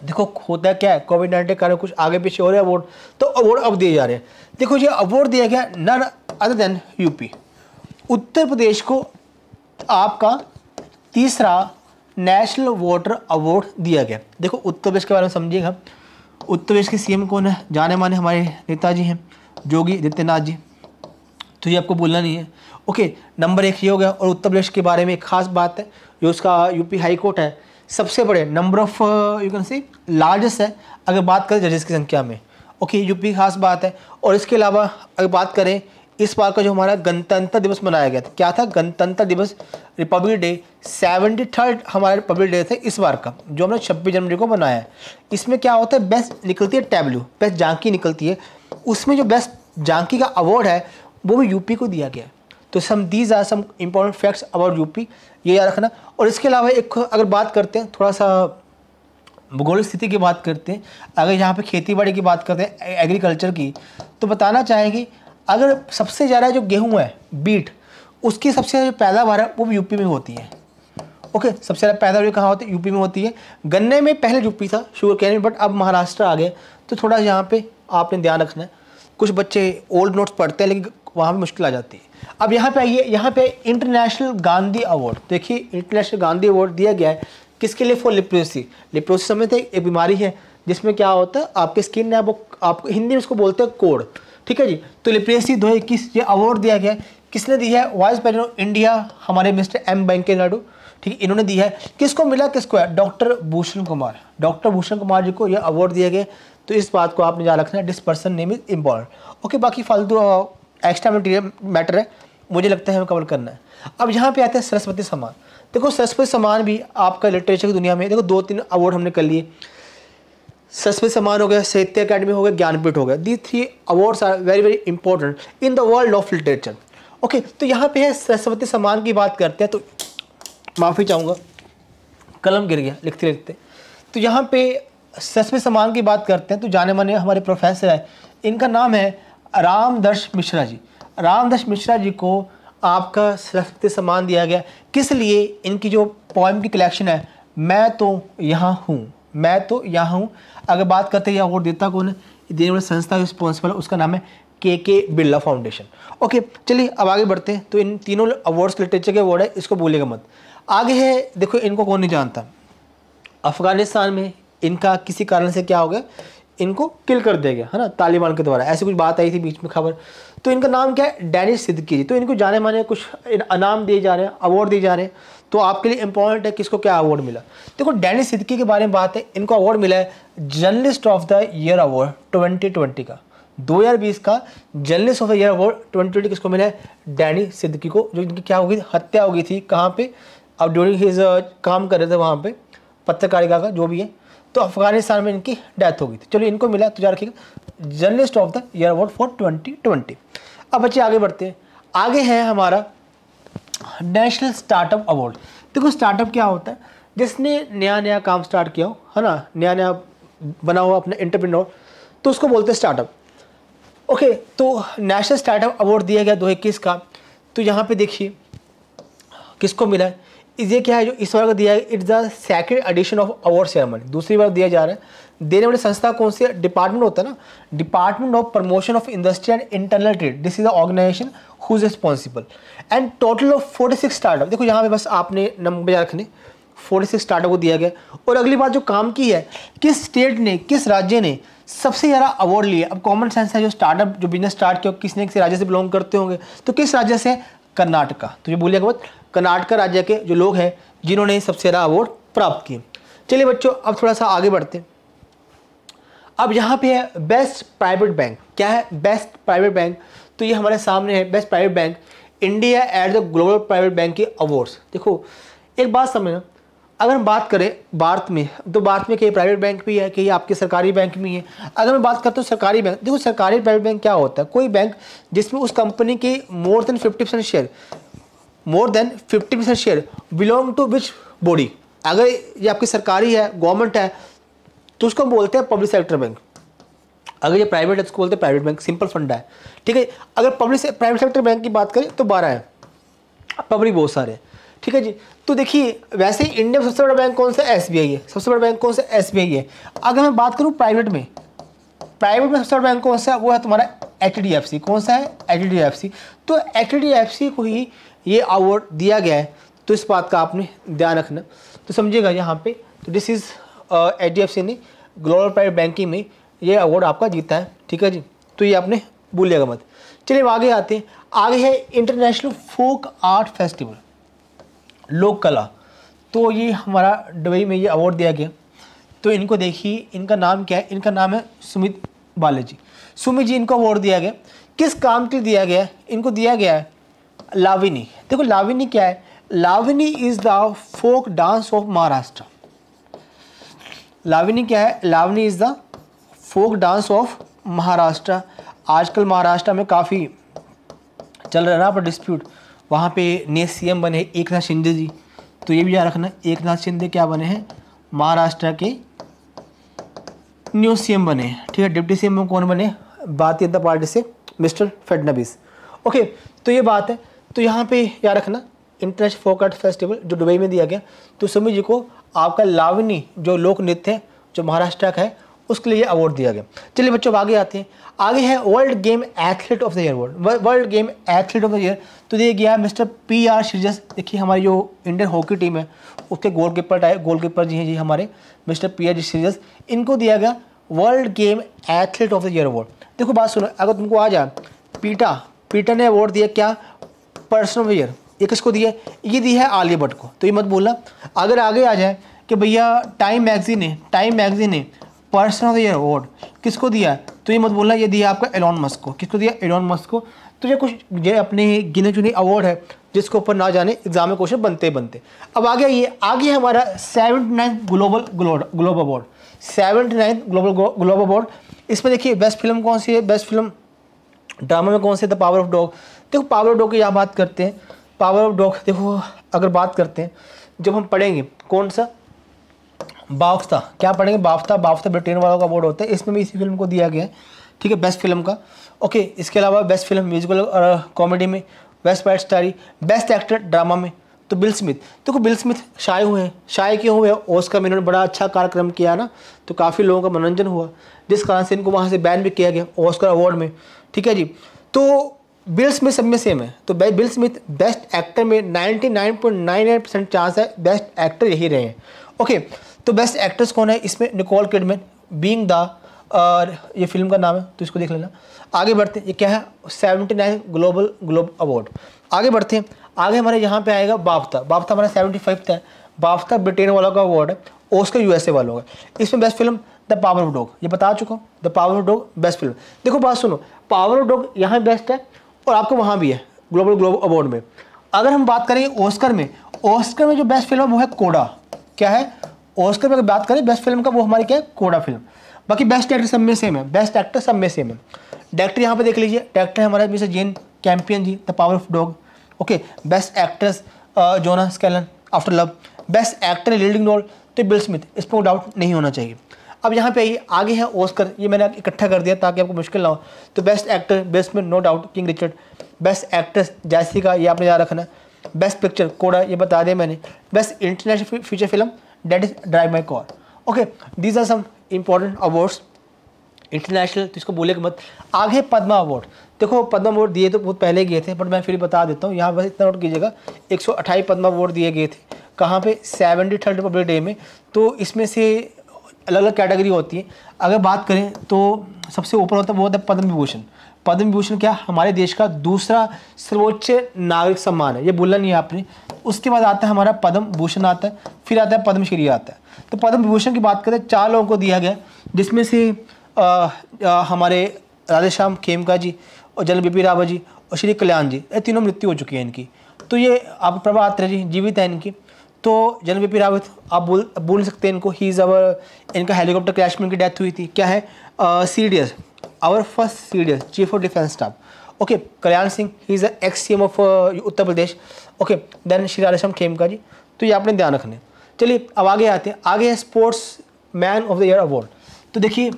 देखो होता क्या है कोविड नाइन्टीन के कारण कुछ आगे पीछे हो रहे हैं अवार्ड तो अवार्ड अब दिए जा रहे हैं देखो ये अवार्ड दिया गया none other than UP Uttar Pradesh को आपका तीसरा नेशनल वाटर अवार्ड दिया गया देखो उत्तर प्रदेश के बारे में समझिएगा उत्तर प्रदेश के सीएम कौन है जाने माने हमारे नेताजी हैं योगी आदित्यनाथ जी तो ये आपको बोलना नहीं है ओके नंबर एक ये हो गया और उत्तर प्रदेश के बारे में एक खास बात है जो उसका यूपी हाई कोर्ट है सबसे बड़े number of you can see largest है अगर बात करें जजेस की संख्या में ओके okay, यूपी की खास बात है और इसके अलावा अगर बात करें इस बार का जो हमारा गणतंत्र दिवस मनाया गया था क्या था गणतंत्र दिवस रिपब्लिक डे सेवेंटी थर्ड हमारा रिपब्लिक डे थे इस बार का जो हमने छब्बीस जनवरी को मनाया है इसमें क्या होता है बेस्ट निकलती है टैबलू बेस्ट झांकी निकलती है उसमें जो बेस्ट झांकी का अवार्ड है वो भी यूपी को दिया गया है तो some these are some important facts about UP ये याद रखना और इसके अलावा एक अगर बात करते हैं थोड़ा सा भूगोलिक स्थिति की बात करते हैं अगर यहाँ पे खेती बाड़ी की बात करते हैं एग्रीकल्चर की तो बताना चाहेंगे अगर सबसे ज़्यादा जो गेहूँ है बीट उसकी सबसे ज़्यादा जो पैदावार है वो भी यूपी में होती है ओके okay, सबसे ज़्यादा पैदावार कहाँ होती है यूपी में होती है गन्ने में पहले यूपी था शुगर कैन बट अब महाराष्ट्र आ गए तो थोड़ा यहाँ पे आपने ध्यान रखना है कुछ बच्चे ओल्ड नोट्स पढ़ते हैं लेकिन वहाँ पर मुश्किल आ जाती है अब यहाँ पे आइए यहाँ पे इंटरनेशनल गांधी अवार्ड देखिए इंटरनेशनल गांधी अवार्ड दिया गया है किसके लिए फॉर लिप्रोसी लिप्रोसी समझते हैं एक बीमारी है जिसमें क्या होता है आपकी स्किन ने वो आप हिंदी में उसको बोलते हैं कोड़ ठीक है जी तो लिप्रेसी दो इक्कीस ये अवार्ड दिया गया है किसने दिया है वाइस प्रेसिडेंट इंडिया हमारे मिस्टर एम वेंकैया नायडू ठीक है इन्होंने दिया है किसको मिला किसको है डॉक्टर भूषण कुमार डॉक्टर भूषण कुमार जी को यह अवार्ड दिया गया तो इस बात को आपने याद रखना है this person name is important okay बाकी फालतू एक्स्ट्रा मटीरियल मैटर है मुझे लगता है हमें कवर करना है अब यहाँ पे आते हैं सरस्वती सम्मान देखो सरस्वती सम्मान भी आपका लिटरेचर की दुनिया में देखो दो तीन अवार्ड हमने कर लिए सरस्वती सम्मान हो गया साहित्य अकेडमी हो गया ज्ञानपीठ हो गया the three awards are very very important in the world of literature okay तो यहाँ पे है सरस्वती सम्मान की बात करते हैं तो माफ़ी चाहूँगा कलम गिर गया लिखते लिखते तो यहाँ पे सरस्वती सम्मान की बात करते हैं तो जाने माने हमारे प्रोफेसर है इनका नाम है रामदर्श मिश्रा जी रामदर्श मिश्रा जी को आपका सशक्ति सम्मान दिया गया किस लिए इनकी जो पोएम की कलेक्शन है मैं तो यहाँ हूँ मैं तो यहाँ हूँ अगर बात करते हैं अवार्ड देता कौन है देने वाली संस्था रिस्पॉन्सिबल उसका नाम है के के बिरला फाउंडेशन ओके चलिए अब आगे बढ़ते हैं तो इन तीनों अवार्ड्स लिटरेचर के अवार्ड है इसको बोलेगा मत आगे है देखो इनको कौन नहीं जानता अफ़गानिस्तान में इनका किसी कारण से क्या हो गया इनको किल कर दिया गया है ना तालिबान के द्वारा ऐसी कुछ बात आई थी बीच में खबर तो इनका नाम क्या है डैनिश सिद्दकी जी तो इनको जाने माने कुछ इनाम दिए जा रहे हैं अवार्ड दिए जा रहे हैं तो आपके लिए इंपॉर्टेंट है किसको क्या अवार्ड मिला देखो डैनिश सिद्दकी के बारे में बात है इनको अवार्ड मिला है journalist of the year award twenty twenty का 2020 का journalist of the year award twenty twenty किसको मिला है डैनी सिद्दकी को जो इनकी क्या हो गई हत्या हो गई थी कहाँ पे अब ड्यूरिंग हिज काम कर रहे थे वहाँ पे पत्रकारिता का जो भी है तो अफगानिस्तान में इनकी डेथ हो गई थी चलिए इनको मिला तो याद रखिएगा journalist of the year award for twenty twenty अब बच्चे आगे बढ़ते हैं आगे है हमारा नेशनल स्टार्टअप अवार्ड देखो स्टार्टअप क्या होता है जिसने नया नया काम स्टार्ट किया हो है ना नया नया बना हुआ अपना इंटरप्रेन्योर तो उसको बोलते हैं स्टार्टअप ओके तो नेशनल स्टार्टअप अवार्ड दिया गया दो इक्कीस का तो यहाँ पर देखिए किसको मिला है ये क्या है जो इस बार का दिया है it's the second edition of award ceremony दूसरी बार दिया जा रहा है देने वाली संस्था कौन सी डिपार्टमेंट होता है ना department of promotion of industry and internal trade this is the organization who is responsible and total of forty six startup देखो यहाँ पे बस आपने नंबर याद रखने फोर्टी सिक्स स्टार्टअप को दिया गया और अगली बार जो काम की है किस स्टेट ने किस राज्य ने सबसे ज़्यादा अवार्ड लिए अब कॉमन सेंस है जो स्टार्टअप जो बिजनेस स्टार्ट किया किसने किस राज्य से बिलोंग करते होंगे तो किस राज्य से कर्नाटका तो ये बोलिएगा बहुत कर्नाटका राज्य के जो लोग हैं जिन्होंने सबसे ज़्यादा अवार्ड प्राप्त किए चलिए बच्चों अब थोड़ा सा आगे बढ़ते हैं अब यहाँ पे है बेस्ट प्राइवेट बैंक क्या है बेस्ट प्राइवेट बैंक तो ये हमारे सामने है best private bank India at the global private bank के अवार्ड्स देखो एक बात समझना अगर हम बात करें भारत में तो भारत में कई प्राइवेट बैंक भी है कई आपके सरकारी बैंक भी है अगर मैं बात करता हूँ सरकारी बैंक देखो सरकारी प्राइवेट बैंक क्या होता है कोई बैंक जिसमें उस कंपनी के more than fifty percent share more than 50 percent share belong to which body अगर ये आपकी सरकारी है गवर्नमेंट है तो उसको हम बोलते हैं पब्लिक सेक्टर बैंक अगर ये प्राइवेट है तो उसको बोलते हैं प्राइवेट बैंक सिंपल फंड है ठीक है अगर पब्लिक प्राइवेट सेक्टर बैंक की बात करें तो बारह है पब्लिक बहुत सारे ठीक है जी तो देखिए वैसे ही इंडिया में सबसे बड़ा बैंक कौन सा एस बी आई है सबसे बड़ा बैंक कौन सा एस बी आई है अगर मैं बात करूँ प्राइवेट में प्राइवेट में सबसे बड़ा बैंक कौन सा है वो है तुम्हारा एच डी एफ सी कौन सा है एच डी एफ सी तो एच डी एफ सी को ही ये अवार्ड दिया गया है तो इस बात का आपने ध्यान रखना तो समझिएगा यहाँ पे तो this is H D F C ने ग्लोबल प्राइवेट बैंकिंग में ये अवार्ड आपका जीता है ठीक है जी तो ये आपने भूलिएगा मत चलिए आगे आते हैं आगे है इंटरनेशनल फोक आर्ट फेस्टिवल लोक कला तो ये हमारा दुबई में ये अवार्ड दिया गया तो इनको देखिए इनका नाम क्या है इनका नाम है सुमित बालाजी सुमित जी इनको अवार्ड दिया गया किस काम के लिए दिया गया इनको दिया गया है लाविनी देखो लाविनी क्या है Lavani is the folk dance of Maharashtra Lavani क्या है Lavani is the folk dance of Maharashtra आजकल महाराष्ट्र में काफ़ी चल रहा है ना पर डिस्प्यूट वहाँ पे नए सीएम बने हैं एक नाथ शिंदे जी तो ये भी याद रखना एक नाथ शिंदे क्या बने हैं महाराष्ट्र के न्यू सीएम बने हैं ठीक है डिप्टी सीएम कौन बने भारतीय जनता पार्टी से मिस्टर फडनवीस ओके तो ये बात है तो यहाँ पे याद रखना इंटरनेशनल फोक आर्ट फेस्टिवल जो दुबई में दिया गया तो सुमी जी को आपका लावनी जो लोक नृत्य है जो महाराष्ट्र का है उसके लिए अवार्ड दिया गया चलिए बच्चों आगे आते हैं आगे है world game athlete of the year award world game athlete of the year तो दिया गया मिस्टर पी आर श्रीजस देखिए हमारी जो इंडियन हॉकी टीम है उसके गोलकीपर टाइप गोलकीपर जी हैं जी हमारे मिस्टर पी आर श्रीजस इनको दिया गया world game athlete of the year award देखो बात सुनो अगर तुमको आ जाए पीटा पीटा ने अवार्ड दिया क्या पर्सन ऑफ ईयर ये किसको दी है ये दी है आलिया भट्ट को तो ये मत बोलना अगर आगे आ जाए कि भैया टाइम मैगजीन ने टाइम मैगजीन ने person of the year award किसको दिया तो ये मत बोलना ये दिया आपका एलॉन मस्क को किसको दिया एलॉन मस्क को तो ये कुछ ये अपने गिने चुने अवार्ड है जिसके ऊपर ना जाने एग्जाम में क्वेश्चन बनते बनते अब आ गया ये आ गया हमारा seventy ninth global globe award seventy ninth global globe award इसमें देखिए बेस्ट फिल्म कौन सी है बेस्ट फिल्म ड्रामा में कौन से द पावर ऑफ डॉग देखो पावर ऑफ डॉग की यहाँ बात करते हैं पावर ऑफ डॉग देखो अगर बात करते हैं जब हम पढ़ेंगे कौन सा बाफ्ता क्या पढ़ेंगे बाफ्ता बाफ्ता ब्रिटेन वालों का अवार्ड होता है इसमें भी इसी फिल्म को दिया गया है ठीक है बेस्ट फिल्म का ओके इसके अलावा बेस्ट फिल्म म्यूजिकल और कॉमेडी में West Side Story best actor drama में तो बिल स्मिथ देखो बिल स्मिथ शाये हुए हैं शाये क्यों हुए ओस्कर में इन्होंने बड़ा अच्छा कार्यक्रम किया ना तो काफ़ी लोगों का मनोरंजन हुआ जिस कारण से इनको वहाँ से बैन भी किया गया ओस्कर अवार्ड में ठीक है जी तो बिल स्मिथ सब में सेम है तो बिल स्मिथ बेस्ट एक्टर में 99.99 परसेंट चांस है बेस्ट एक्टर यही रहे हैं ओके तो बेस्ट एक्ट्रेस कौन है इसमें निकोल किडमैन बींग द और ये फिल्म का नाम है तो इसको देख लेना आगे बढ़ते हैं ये क्या है seventy nine global globe award आगे बढ़ते हैं आगे हमारे यहाँ पे आएगा बाफ्ता बाफ्ता हमारा सेवेंटी फिफ्थ है बाफ्ता ब्रिटेन वालों का अवार्ड है ओस्कर यूएसए वालों का इसमें best film the power of dog ये बता चुका हूँ the power of dog best film देखो बात सुनो पावर ऑफ डॉग यहाँ बेस्ट है और आपको वहाँ भी है ग्लोबल ग्लोब अवार्ड में अगर हम बात करें ऑस्कर में ऑस्कर में जो बेस्ट फिल्म है वो है कोडा क्या है ऑस्कर में अगर बात करें बेस्ट फिल्म का वो हमारी क्या है कोडा फिल्म बाकी बेस्ट एक्टर सब में सेम है बेस्ट एक्टर सब में सेम है डायरेक्टर यहाँ पर देख लीजिए डायरेक्टर है हमारे mister Jane Campion ji the power of dog okay best actress Joanna Scanlan after love best actor leading role तो बिल स्मिथ इसमें डाउट नहीं होना चाहिए अब यहाँ पे आइए आगे है ओस्कर ये मैंने इकट्ठा कर दिया ताकि आपको मुश्किल ना हो तो बेस्ट एक्टर बेस्ट में no doubt King Richard best actress Jessica ये आपने याद रखना बेस्ट पिक्चर कोड़ा ये बता दिया मैंने best international feature film that is Drive My Car okay these are some important awards international तो इसको बोले मत आगे पद्मा अवार्ड देखो पद्मा अवार्ड दिए तो बहुत पहले गए थे बट मैं फिर बता देता हूँ यहाँ बस इतना नोट कीजिएगा एक पद्मा अवार्ड दिए गए थे कहाँ पे सेवेंटी थर्ड रिपब्लिक डे में तो इसमें से अलग अलग कैटेगरी होती है अगर बात करें तो सबसे ऊपर होता है वो होता है पद्म विभूषण पद्म विभूषण क्या हमारे देश का दूसरा सर्वोच्च नागरिक सम्मान है ये बोलना नहीं है आपने उसके बाद आता है हमारा पद्म भूषण आता है फिर आता है पद्मश्री आता है तो पद्म विभूषण की बात करें चार लोगों को दिया गया जिसमें से आ, आ, हमारे राधेश्याम खेमका जी और जल बिपिन रावत जी और श्री कल्याण जी ये तीनों मृत्यु हो चुकी है इनकी तो ये आप प्रभात जी जीवित हैं इनकी तो जनरल बिपिन रावत आप बोल बोल सकते हैं इनको ही इज़ अवर इनका हेलीकॉप्टर क्रैश में इनकी डेथ हुई थी क्या है C D S our first C D S chief of defence staff okay Kalyan Singh he is the ex C M of Uttar Pradesh okay then Shri Radheshyam Khemka ji तो ये आपने ध्यान रखने चलिए अब आगे आते हैं आगे है sportsman of the year award तो देखिए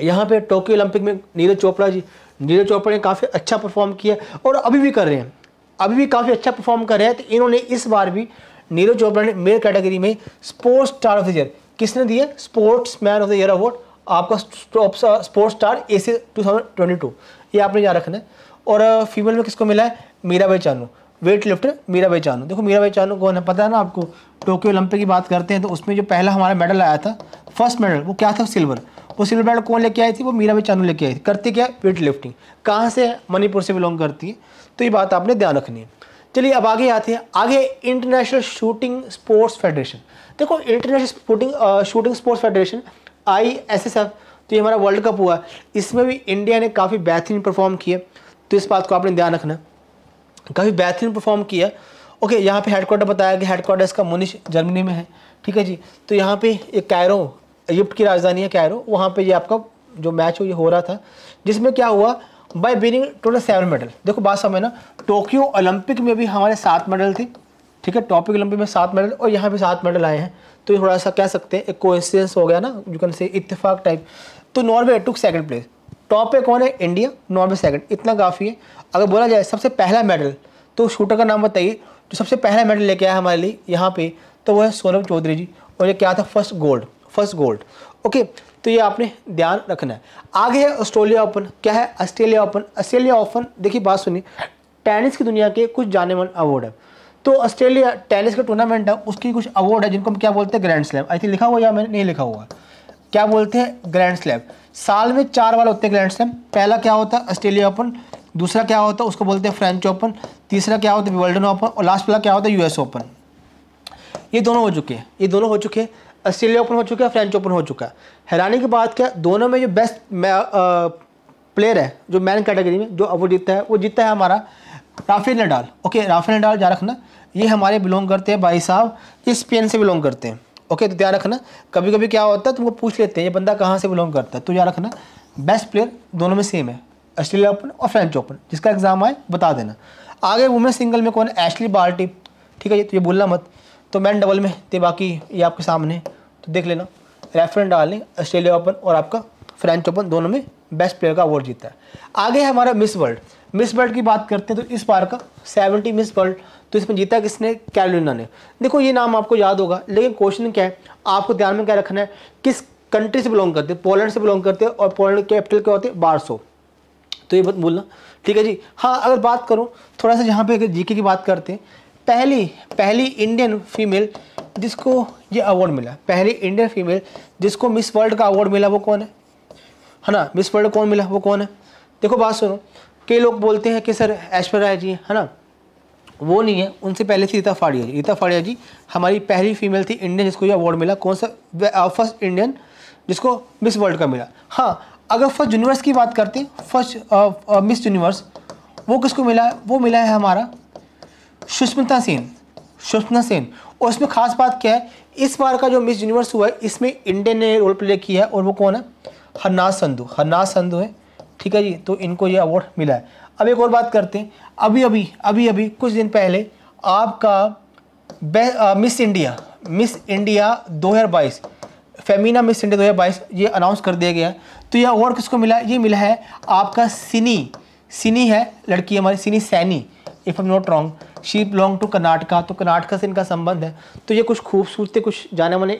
यहाँ पे टोक्यो ओलंपिक में नीरज चोपड़ा जी नीरज चोपड़ा ने काफ़ी अच्छा परफॉर्म किया और अभी भी कर रहे हैं अभी भी काफ़ी अच्छा परफॉर्म कर रहे हैं तो इन्होंने इस बार भी नीरज चोपड़ा ने मेल कैटेगरी में sports star of the year किसने दिए sportsman of the year award आपका स्पोर्ट्स स्टार ए सी टू ये आपने याद रखना है और फीमेल में किसको मिला है मीराबाई चानू वेट लिफ्टर भाई चानू देखो मीरा भाई चानू कौन है पता है ना आपको टोक्यो ओलंपिक की बात करते हैं तो उसमें जो पहला हमारा मेडल आया था फर्स्ट मेडल वो क्या था सिल्वर वो सिल्वर मेडल कौन लेके आई थी वो मीरा भाई चानू लेके आई थी करती क्या वेट लिफ्टिंग कहाँ से मणिपुर से बिलोंग करती है तो ये बात आपने ध्यान रखनी है चलिए अब आगे आते हैं आगे इंटरनेशनल शूटिंग स्पोर्ट्स फेडरेशन देखो international shooting shooting sports federation I S S F तो ये हमारा वर्ल्ड कप हुआ इसमें भी इंडिया ने काफ़ी बेहतरीन परफॉर्म किया तो इस बात को आपने ध्यान रखना काफ़ी बेहतरीन परफॉर्म किया ओके यहाँ पे हेडक्वार्टर बताया गया हेडक्वार्टर इसका मुनिश जर्मनी में है ठीक है जी तो यहाँ पे एक कैरो इजिप्ट की राजधानी है कैरो वहाँ पे ये आपका जो मैच हो ये हो रहा था जिसमें क्या हुआ by winning total seven medal देखो बात समझ ना टोक्यो ओलंपिक में भी हमारे सात मेडल थे ठीक है टॉपिक ओलंपिक में सात मेडल और यहाँ भी सात मेडल आए हैं तो ये थोड़ा सा कह सकते हैं एक कोइंसिडेंस हो गया ना यू कैन से इतफाक टाइप तो Norway took second place top पे कौन है इंडिया नॉर्वे सेकंड इतना काफ़ी है अगर बोला जाए सबसे पहला मेडल तो शूटर का नाम बताइए जो सबसे पहला मेडल लेके आया हमारे लिए यहाँ पे तो वो है सौरभ चौधरी जी और ये क्या था first gold first gold okay तो ये आपने ध्यान रखना है आगे है ऑस्ट्रेलिया ओपन क्या है ऑस्ट्रेलिया ओपन ऑस्ट्रेलिया ओपन देखिए बात सुनिए टेनिस की दुनिया के कुछ जाने वाले अवार्ड है तो ऑस्ट्रेलिया टेनिस का टूर्नामेंट है उसकी कुछ अवार्ड है जिनको हम क्या बोलते हैं ग्रैंड स्लैम आई थिंक लिखा हुआ या मैंने नहीं लिखा हुआ क्या बोलते हैं ग्रैंड स्लैम साल में चार बार होते हैं ग्रैंड स्लैम पहला क्या होता है ऑस्ट्रेलिया ओपन दूसरा क्या होता है उसको बोलते हैं फ्रेंच ओपन तीसरा क्या होता है वर्ल्डन ओपन और लास्ट वाला क्या होता है यूएस ओपन ये दोनों हो चुके हैं ये दोनों हो चुके हैं ऑस्ट्रेलिया ओपन हो चुका है फ्रेंच ओपन हो चुका है हैरानी की बात क्या दोनों में जो बेस्ट प्लेयर है जो मैन कैटेगरी में जो वो जीतता है वो जीतता है हमारा Rafael Nadal okay Rafael Nadal ध्यान रखना ये हमारे बिलोंग करते हैं भाई साहब इस पेन से बिलोंग करते हैं ओके तो ध्यान रखना कभी कभी क्या होता है तुमको पूछ लेते हैं ये बंदा कहाँ से बिलोंग करता है तो याद रखना बेस्ट प्लेयर दोनों में सेम है ऑस्ट्रेलिया ओपन और फ्रेंच ओपन जिसका एग्ज़ाम आए बता देना आगे वुमेन सिंगल में कौन है एशली बाल्टी ठीक है ये तो ये बोलना मत तो मैन डबल में थे बाकी ये आपके सामने तो देख लेना रेफरेंट डालने ऑस्ट्रेलिया ओपन और आपका फ्रेंच ओपन दोनों में बेस्ट प्लेयर का अवार्ड जीता है आगे है हमारा मिस वर्ल्ड मिस वर्ल्ड की बात करते हैं तो इस बार का सेवेंटी मिस वर्ल्ड तो इसमें जीता किसने कैलोना ने देखो ये नाम आपको याद होगा लेकिन क्वेश्चन क्या है आपको ध्यान में क्या रखना है किस कंट्री से बिलोंग करते हैं पोलैंड से बिलोंग करते हैं और पोलैंड के कैपिटल क्या होते हैं बारसो तो ये बात बोलना ठीक है जी हाँ अगर बात करूँ थोड़ा सा यहाँ पे अगर जीके की बात करते हैं पहली पहली इंडियन फीमेल जिसको ये अवार्ड मिला पहली इंडियन फीमेल जिसको मिस वर्ल्ड का अवार्ड मिला वो कौन है है ना मिस वर्ल्ड कौन मिला वो कौन है देखो बात सुनो कई लोग बोलते हैं कि सर ऐश्वर्या जी है ना वो नहीं है उनसे पहले थी रीता फाड़िया जी रीता फाड़िया जी हमारी पहली फीमेल थी इंडियन जिसको ये अवार्ड मिला कौन सा फर्स्ट इंडियन जिसको मिस वर्ल्ड का मिला हाँ अगर फर्स्ट यूनिवर्स की बात करते हैं फर्स्ट मिस यूनिवर्स वो किसको मिला है वो मिला है हमारा सुष्मिता सेन सुष्मिता सेन और इसमें खास बात क्या है इस बार का जो मिस यूनिवर्स हुआ है इसमें इंडियन ने रोल प्ले किया है और वो कौन है हरनाज संधु हरनाज संधु है ठीक है जी तो इनको ये अवार्ड मिला है अब एक और बात करते हैं अभी अभी अभी अभी कुछ दिन पहले आपका आ, Miss India Miss India 2022 Femina Miss India 2022 ये अनाउंस कर दिया गया तो यह अवार्ड किसको मिला ये मिला है आपका सिनी सिनी है लड़की हमारी Sini Saini if I'm not wrong she belong to Karnataka तो कर्नाटका से इनका संबंध है तो ये कुछ खूबसूरत कुछ जाने माने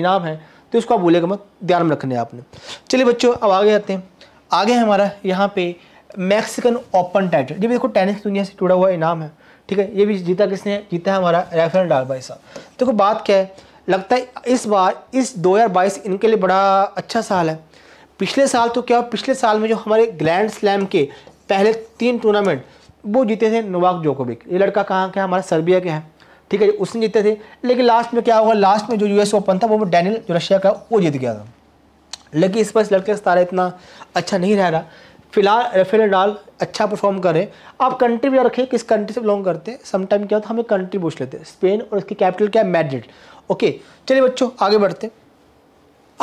इनाम हैं तो इसको आप बोलेगा मत ध्यान में रखने आपने चलिए बच्चों अब आगे आते हैं आगे है हमारा यहाँ पे मैक्सिकन ओपन टाइटल ये भी देखो टेनिस दुनिया से जुड़ा हुआ इनाम है ठीक है ये भी जीता किसने जीता है हमारा रेफर डाल भाई साहब देखो बात क्या है लगता है इस बार इस 2022 इनके लिए बड़ा अच्छा साल है पिछले साल तो क्या पिछले साल में जो हमारे ग्रैंड स्लैम के पहले तीन टूर्नामेंट वो जीते थे नोवाक जोकोविक ये लड़का कहाँ के हमारा सर्बिया के हैं ठीक है उसने जीते थे लेकिन लास्ट में क्या हुआ लास्ट में जो यूएस ओपन था वो डैनियल जो रशिया का वो जीत गया था लेकिन इस पर इस लड़के का सतारा इतना अच्छा नहीं रह रहा फिलहाल रफेल डाल अच्छा परफॉर्म करें आप कंट्री भी रखें किस कंट्री से बिलोंग करते हैं समटाइम क्या होता है हमें कंट्री पूछ लेते हैं स्पेन और इसकी कैपिटल क्या है मैड्रिड ओके चलिए बच्चों आगे बढ़ते हैं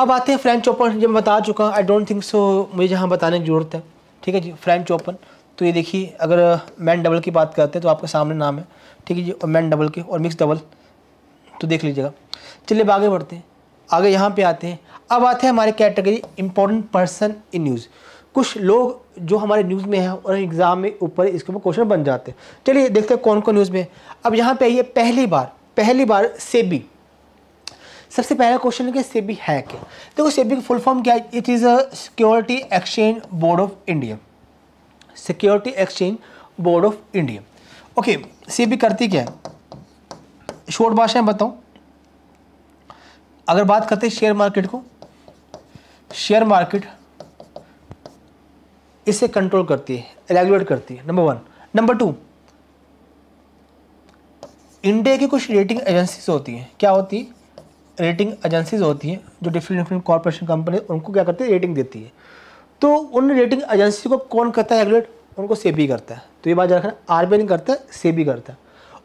अब आते हैं फ्रेंच ओपन जब मैं बता चुका आई डोंट थिंक सो मुझे जहाँ बताने की जरूरत है ठीक है जी फ्रेंच ओपन तो ये देखिए अगर मैन डबल की बात करते हैं तो आपके सामने नाम है ठीक है जी और मैन डबल के और मिक्स डबल तो देख लीजिएगा चलिए आगे बढ़ते हैं आगे यहाँ पे आते हैं अब आते हैं हमारे category important person in news कुछ लोग जो हमारे न्यूज़ में हैं और एग्ज़ाम में ऊपर इसके ऊपर क्वेश्चन बन जाते हैं चलिए देखते हैं कौन कौन न्यूज़ में अब यहाँ पे आइए पहली बार पहली बार सेबी सबसे पहला क्वेश्चन है कि सेबी है क्या देखो सेबी का फुल फॉर्म क्या है it is a security exchange board of India security exchange board of India okay SEBI करती क्या है शोर्ट भाषा में बताऊँ अगर बात करते हैं शेयर मार्केट को शेयर मार्केट इसे कंट्रोल करती है रेगुलेट करती है number one number two India की कुछ रेटिंग एजेंसीज होती हैं क्या होती है रेटिंग एजेंसीज होती हैं जो डिफरेंट डिफरेंट कॉरपोरेशन कंपनी उनको क्या करती है रेटिंग देती है तो उन रेटिंग एजेंसी को कौन करता है रेगुलेट उनको सेबी करता है तो ये बात याद रखना आर नहीं करता है सेबी करता है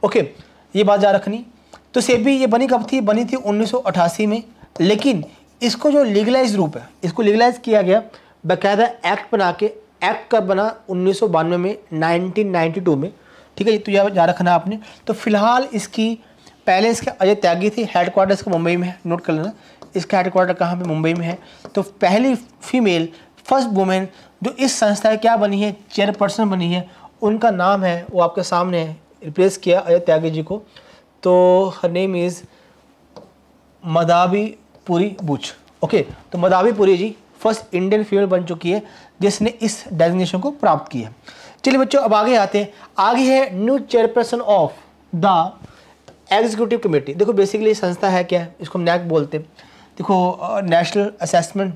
ओके ये बात याद रखनी तो सेबी ये बनी कब थी बनी थी 1988 में लेकिन इसको जो लीगलाइज रूप है इसको लीगलाइज किया गया बाकायदा एक्ट बना के एक्ट कब बना उन्नीस में 1992 में ठीक है ये तो याद रखना आपने तो फिलहाल इसकी पहले इसके अजय त्यागी थी हेडक्वार्टर इसका मुंबई में है नोट कर लेना इसका हेडक्वार्टर कहाँ पे मुंबई में है तो पहली फीमेल फर्स्ट वुमेन जो इस संस्था क्या बनी है चेयरपर्सन बनी है उनका नाम है वो आपके सामने है रिप्लेस किया अजय त्यागी जी को तो her name is Madhabi Puri Buch okay तो Madhabi Puri ji first Indian female बन चुकी है जिसने इस डेजिग्नेशन को प्राप्त किया चलिए बच्चों अब आगे आते हैं आगे है new chairperson of the executive committee देखो बेसिकली संस्था है क्या इसको हम नैक बोलते हैं देखो नेशनल असेसमेंट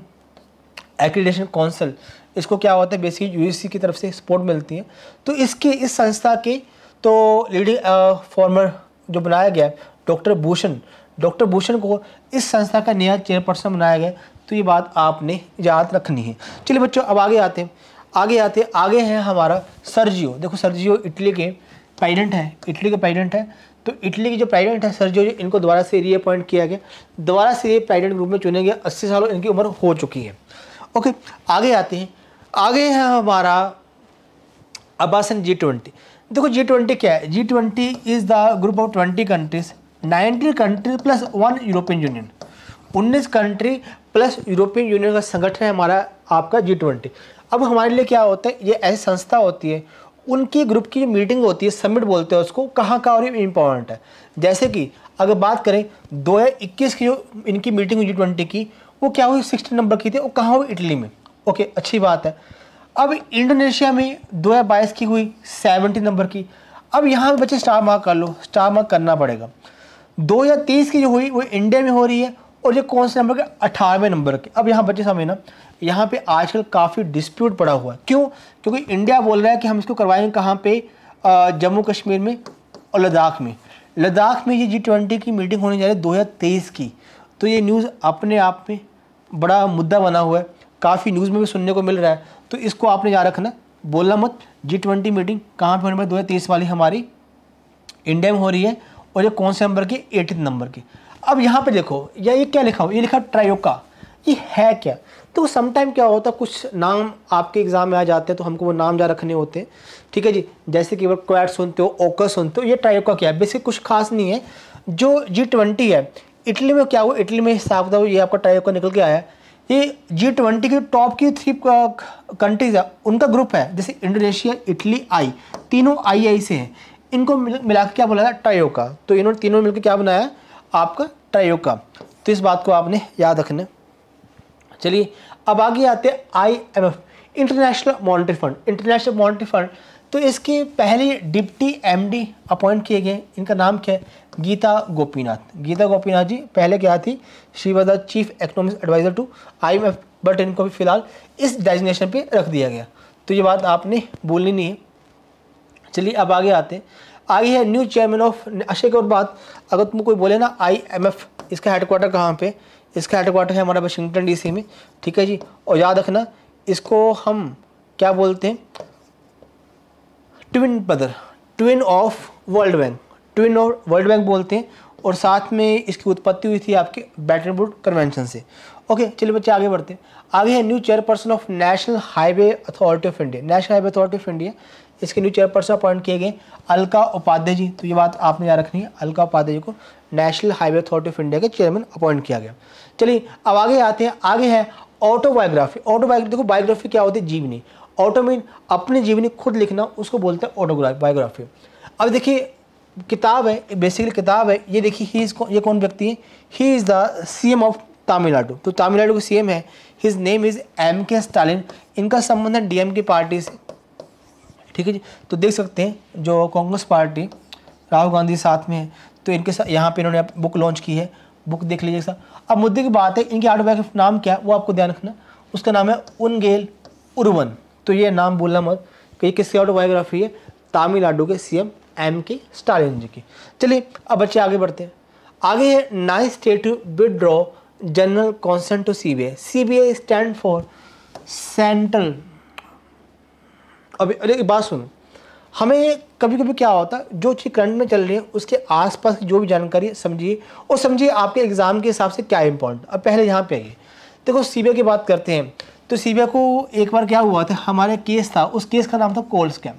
एक्रीडेशन काउंसिल इसको क्या होता है बेसिकली यूएससी की तरफ से सपोर्ट मिलती है तो इसके इस संस्था के तो लीडिंग फॉर्मर जो बनाया गया डॉक्टर भूषण डॉक्टर भूषण को इस संस्था का नया चेयरपर्सन बनाया गया तो ये बात आपने याद रखनी है चलिए बच्चों अब आगे आते हैं आगे आते हैं आगे है हमारा सर्जियो देखो सर्जियो इटली के पैडेंट है इटली के पैडेंट है तो इटली की जो प्राइडेंट है सर जो इनको दोबारा से रीअपॉइंट किया गया दोबारा से ये प्राइडेंट ग्रुप में चुने गए अस्सी सालों इनकी उम्र हो चुकी है ओके आगे आते हैं आगे है हमारा अबासन जी ट्वेंटी देखो जी ट्वेंटी क्या है G twenty is the group of twenty countries nineteen country plus one European Union उन्नीस कंट्री प्लस यूरोपियन यूनियन का संगठन है हमारा आपका जी ट्वेंटी अब हमारे लिए क्या होता है ये ऐसी संस्था होती है उनकी ग्रुप की जो मीटिंग होती है समिट बोलते हैं उसको कहाँ का और इम्पोर्टेंट है जैसे कि अगर बात करें 2021 की जो इनकी मीटिंग हुई ट्वेंटी की वो क्या हुई सिक्सटी नंबर की थी वो कहाँ हुई इटली में ओके अच्छी बात है अब इंडोनेशिया में बाईस की हुई सेवेंटी नंबर की अब यहाँ बच्चे स्टार मार्क कर लो स्टार मार्क करना पड़ेगा दो हजार तेईस की जो हुई वो इंडिया में हो रही है और ये कौन से नंबर के अठारहवें नंबर के अब यहाँ बच्चे समझना यहाँ पे आजकल काफ़ी डिस्प्यूट पड़ा हुआ है क्यों क्योंकि इंडिया बोल रहा है कि हम इसको करवाएंगे कहाँ पे जम्मू कश्मीर में और लद्दाख में लद्दाख में ये जी ट्वेंटी की मीटिंग होने जा रही है दो की तो ये न्यूज़ अपने आप में बड़ा मुद्दा बना हुआ है काफ़ी न्यूज़ में भी सुनने को मिल रहा है तो इसको आपने याद रखना बोलना मत जी ट्वेंटी मीटिंग कहाँ पर होने वाली दो हज़ार तेईस वाली हमारी इंडिया में हो रही है और ये कौन से नंबर की एटीन नंबर की अब यहाँ पे देखो या ये क्या लिखा हो ये लिखा ट्रायोका ये है क्या तो समटाइम क्या होता है कुछ नाम आपके एग्ज़ाम में आ जाते हैं तो हमको वो नाम जा रखने होते हैं ठीक है जी जैसे कि क्वैट सुनते हो ओकर सुनते हो ये टाइप का क्या है बेसिक कुछ खास नहीं है जो जी ट्वेंटी है इटली में क्या हुआ इटली में हिसाब था ये आपका टाइप का निकल के आया है ये जी ट्वेंटी की टॉप की थ्री कंट्रीज है उनका ग्रुप है जैसे इंडोनेशिया इटली आई तीनों आई आई से हैं इनको मिला के क्या बोला था टायोका तो इन्होंने तीनों मिलकर क्या बनाया आपका टायोका तो इस बात को आपने याद रखना चलिए अब आगे आते हैं I M F international monetary fund international monetary fund तो इसके पहले डिप्टी एमडी अपॉइंट किए गए इनका नाम क्या है गीता गोपीनाथ गीता गोपीनाथ जी पहले क्या थी she chief economic adviser to I M F but इनको भी फिलहाल इस डेजिनेशन पर रख दिया गया तो ये बात आपने बोलनी नहीं है चलिए अब आगे आते आगे है न्यू चेयरमैन ऑफ अशय और बात अगर तुम कोई बोले ना आई एम एफ इसका हेडक्वार्टर कहाँ पे इसका हेडक्वार्टर है हमारा वाशिंगटन डीसी में ठीक है जी और याद रखना इसको हम क्या बोलते हैं twin brother twin of world bank twin of world bank बोलते हैं और साथ में इसकी उत्पत्ति हुई थी आपके बैटन कन्वेंशन से ओके चलिए बच्चे आगे बढ़ते हैं आगे है new chairperson of national highway authority of India national highway authority of India इसके न्यू चेयरपर्सन अपॉइंट किए गए अलका उपाध्याय जी तो ये बात आपने याद रखनी है अलका उपाध्याय जी को national highway authority of India के चेयरमैन अपॉइंट किया गया चलिए अब आगे आते हैं आगे है ऑटोबायोग्राफी ऑटोबायोग्राफी देखो बायोग्राफी क्या होती है जीवनी ऑटो मीन अपनी जीवनी खुद लिखना उसको बोलते हैं ऑटोग्राफी बायोग्राफी अब देखिए किताब है बेसिकली किताब है ये देखिए ही इज़ ये कौन व्यक्ति है he is the M of Tamil Nadu तो तमिलनाडु के एम है his name is M K Stalin इनका संबंध है डीएम के पार्टी से ठीक है जी तो देख सकते हैं जो कांग्रेस पार्टी राहुल गांधी साथ में है तो इनके साथ यहाँ पर इन्होंने बुक लॉन्च की है बुक देख लीजिए सर अब मुद्दे की बात है इनके ऑटोबायोग्राफी नाम क्या है वो आपको ध्यान रखना उसका नाम है उनगेल उर्वन तो ये नाम बोलना मत कि किसकी ऑटोबायोग्राफी है तमिलनाडु के CM M K Stalin ji की चलिए अब बच्चे आगे बढ़ते हैं आगे है nine state withdraw general consent to C B I C B I stand for central अभी अरे बात सुनो हमें कभी कभी क्या होता है जो चीज़ करंट में चल रही है उसके आसपास की जो भी जानकारी समझिए और समझिए आपके एग्ज़ाम के हिसाब से क्या इम्पोर्टेंट अब पहले यहाँ पे आइए देखो सी बी की बात करते हैं तो सी को एक बार क्या हुआ था हमारा केस था उस केस का नाम था कोल स्कैम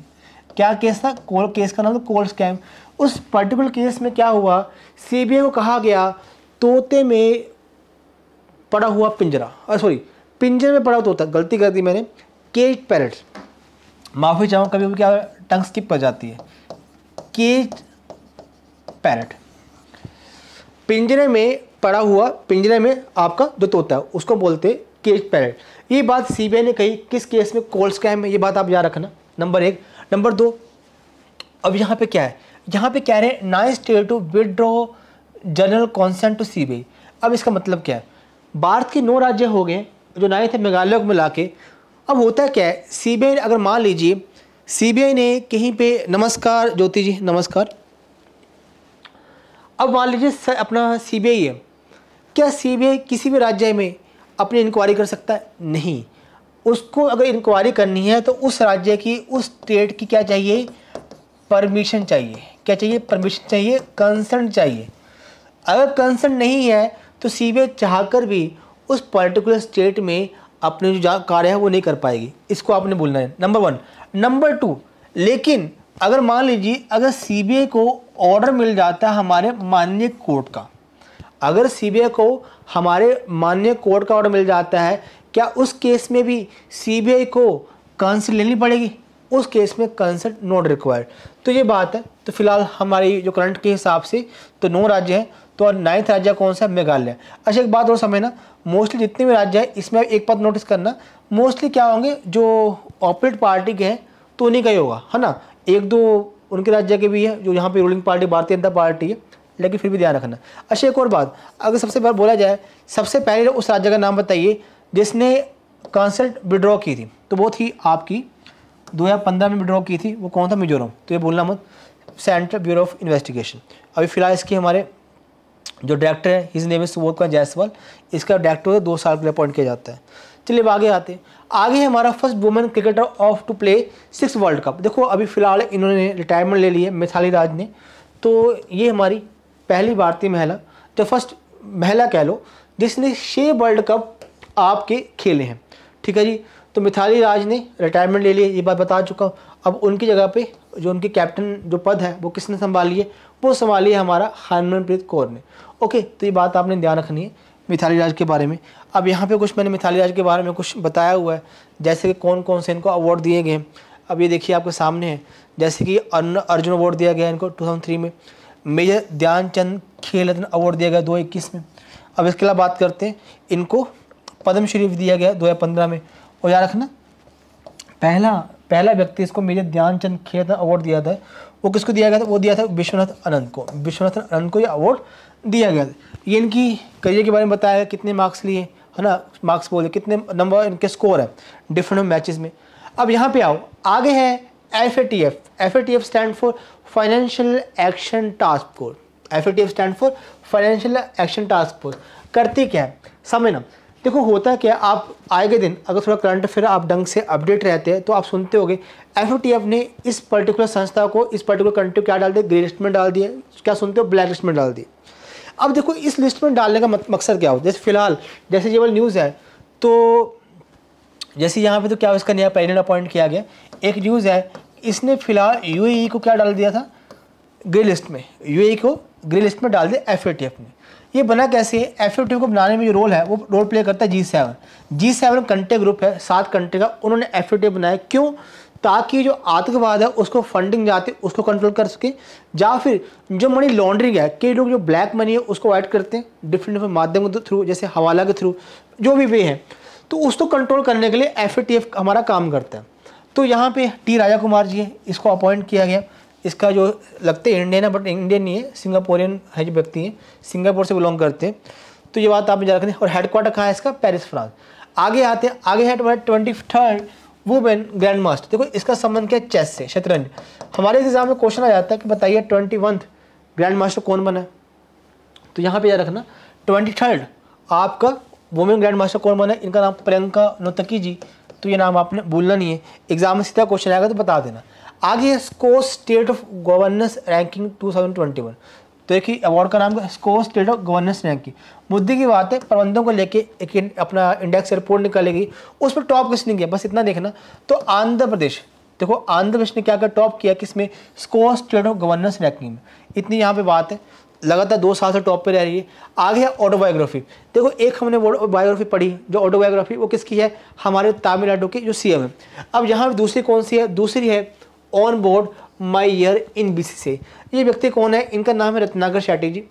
क्या केस था कोल केस का नाम था कोल स्कैम उस पर्टिकुलर केस में क्या हुआ सी को कहा गया तोते में पड़ा हुआ पिंजरा और सॉरी पिंजरे में पड़ा तोता गलती कर दी मैंने केज पैरट्स माफ़ी चाहूँ कभी कभी क्या टंग स्किप कर जाती है केज पैरट पिंजरे में पड़ा हुआ पिंजरे में आपका जो तोता है उसको बोलते हैं केज पैरट ये बात सीबीआई ने कही किस केस में कोल्ड स्कैम है ये बात आप याद रखना नंबर एक नंबर दो अब यहाँ पे क्या है यहाँ पे कह रहे हैं nine state to withdraw general consent to C अब इसका मतलब क्या है भारत के नौ राज्य हो गए जो नाइन थे मेघालय को मिला के अब होता क्या है सी अगर मान लीजिए सीबीआई ने कहीं पे नमस्कार ज्योति जी नमस्कार अब मान लीजिए सर अपना सीबीआई है क्या सीबीआई किसी भी राज्य में अपनी इंक्वायरी कर सकता है नहीं उसको अगर इंक्वायरी करनी है तो उस राज्य की उस स्टेट की क्या चाहिए परमिशन चाहिए क्या चाहिए परमिशन चाहिए कंसर्न चाहिए अगर कंसर्न नहीं है तो सी बी चाहकर भी उस पर्टिकुलर स्टेट में अपने जो कार्य है वो नहीं कर पाएगी इसको आपने बोलना है नंबर वन नंबर टू लेकिन अगर मान लीजिए अगर सीबीआई को ऑर्डर मिल जाता है हमारे माननीय कोर्ट का अगर सीबीआई को हमारे माननीय कोर्ट का ऑर्डर मिल जाता है क्या उस केस में भी सीबीआई को कंसल्ट लेनी पड़ेगी उस केस में कंसल्ट नॉट रिक्वायर्ड तो ये बात है तो फिलहाल हमारी जो करंट के हिसाब से तो नौ राज्य हैं तो और नाइन्थ राज्य कौन सा है मेघालय अच्छा एक बात और समझना मोस्टली जितने भी राज्य है इसमें एक बात नोटिस करना मोस्टली क्या होंगे जो ऑपरेट पार्टी के हैं तो उन्हीं का ही होगा है ना एक दो उनके राज्य के भी है जो यहाँ पे रूलिंग पार्टी भारतीय जनता पार्टी है लेकिन फिर भी ध्यान रखना अच्छा एक और बात अगर सबसे पहले बोला जाए सबसे पहले उस राज्य का नाम बताइए जिसने कंसल्ट विड्रॉ की थी तो वो थी आपकी 2015 में विड्रॉ की थी वो कौन था मिजोरम तो ये बोलना मत सेंट्रल ब्यूरो ऑफ इन्वेस्टिगेशन अभी फिलहाल इसकी हमारे जो डायरेक्टर है his name is Subodh Kumar Jaiswal इसका डायरेक्टर होता है दो साल के लिए अपॉइंट किया जाता है चलिए अब आगे आते हैं आगे हमारा first women cricketer of to play six world cup देखो अभी फिलहाल इन्होंने रिटायरमेंट ले लिया मिथाली राज ने तो ये हमारी पहली भारतीय महिला जो तो फर्स्ट महिला कह लो जिसने छः वर्ल्ड कप आपके खेले हैं ठीक है जी तो मिथाली राज ने रिटायरमेंट ले लिया ये बात बता चुका हूँ अब उनकी जगह पे जो उनके कैप्टन जो पद है वो किसने संभाली है वो संभाली है हमारा हरमनप्रीत कौर ने ओके तो ये बात आपने ध्यान रखनी है मिथाली राज के बारे में अब यहाँ पे कुछ मैंने मिथाली राज के बारे में कुछ बताया हुआ है जैसे कि कौन कौन से इनको अवार्ड दिए गए हैं अब ये देखिए आपके सामने है जैसे कि अर्जुन अवार्ड दिया गया इनको थ्री में मेजर ध्यानचंद खेल रत्न अवार्ड दिया गया इक्कीस में अब इसके अलावा बात करते हैं इनको पद्मश्री भी दिया गया पंद्रह में और याद रखना पहला पहला व्यक्ति इसको मेजर ध्यानचंद खेल रत्न अवार्ड दिया था वो किसको दिया गया था वो दिया था विश्वनाथ अनंत को विश्वनाथ अनंत को ये अवार्ड दिया गया ये इनकी करियर के बारे में बताया कितने मार्क्स लिए है ना मार्क्स बोले कितने नंबर इनके स्कोर है डिफरेंट मैचेस में अब यहाँ पे आओ आगे है F A T F F A T F stand for financial action task force F A T F stand for financial action task force करती क्या है समझना देखो होता क्या आप आए गए दिन अगर थोड़ा करंट अफेयर आप ढंग से अपडेट रहते हैं तो आप सुनते होगे एफ ने इस पर्टिकुलर संस्था को इस पर्टिकुलर कंट्री को क्या डाल दिया ग्रे लिस्ट में डाल दिया क्या सुनते हो ब्लैक लिस्ट में डाल दिया अब देखो इस लिस्ट में डालने का मकसद क्या हो जैसे फिलहाल जैसे ये न्यूज़ है तो जैसे यहाँ पे तो क्या इसका नया पैनल अपॉइंट किया गया एक न्यूज़ है इसने फिलहाल यू e को क्या डाल दिया था ग्रे लिस्ट में यू e को ग्रे लिस्ट में डाल दिया एफ ने ये बना कैसे है एफ को बनाने में जो रोल है वो रोल प्ले करता है G seven G seven country group है सात कंट्री का उन्होंने एफ बनाया क्यों ताकि जो आतंकवाद है उसको फंडिंग जाती है उसको कंट्रोल कर सके या फिर जो मनी लॉन्ड्रिंग है कई लोग जो ब्लैक मनी है उसको अवॉइड करते हैं डिफरेंट डिफरेंट माध्यम के थ्रू जैसे हवाला के थ्रू जो भी वे हैं तो उसको कंट्रोल करने के लिए एफ हमारा काम करता है तो यहाँ पे टी राजा कुमार जी है इसको अपॉइंट किया गया इसका जो लगते हैं इंडियन है बट इंडियन नहीं है सिंगापोरियन है जो व्यक्ति हैं सिंगापुर से बिलोंग करते हैं तो ये बात आप याद रखें और हेडक्वार्टर कहाँ है इसका पेरिस फ्रांस आगे आते हैं आगे है twenty third women grandmaster देखो इसका संबंध क्या है चेस से शतरंज हमारे एग्जाम में क्वेश्चन आ जाता है कि बताइए ट्वेंटी ग्रैंड मास्टर कौन बना है तो यहाँ पे याद रखना ट्वेंटी थर्ड आपका वुमेन ग्रैंड मास्टर कौन बना है इनका नाम प्रियंका नोतकी जी तो ये नाम आपने भूलना नहीं है एग्जाम में सीधा क्वेश्चन आएगा तो बता देना आगे score state of governance ranking 2021 तो एक ही अवार्ड का नाम score state of governance rank की मुद्दे की बात है प्रबंधों को लेके एक अपना इंडेक्स रिपोर्ट निकालेगी उस पर टॉप किसने किया बस इतना देखना तो आंध्र प्रदेश देखो आंध्र प्रदेश ने क्या कर टॉप किया किस में score state of governance ranking में इतनी यहाँ पर बात है लगातार दो साल से टॉप पर रह रही है आगे है ऑटोबायोग्राफी देखो एक हमने बायोग्राफी पढ़ी जो ऑटोबायोग्राफी वो किसकी है हमारे तमिलनाडु के जो सीएम है अब यहाँ दूसरी कौन सी है दूसरी है on board my year in B से ये व्यक्ति कौन है इनका नाम है रत्नाकर शेट्टी जी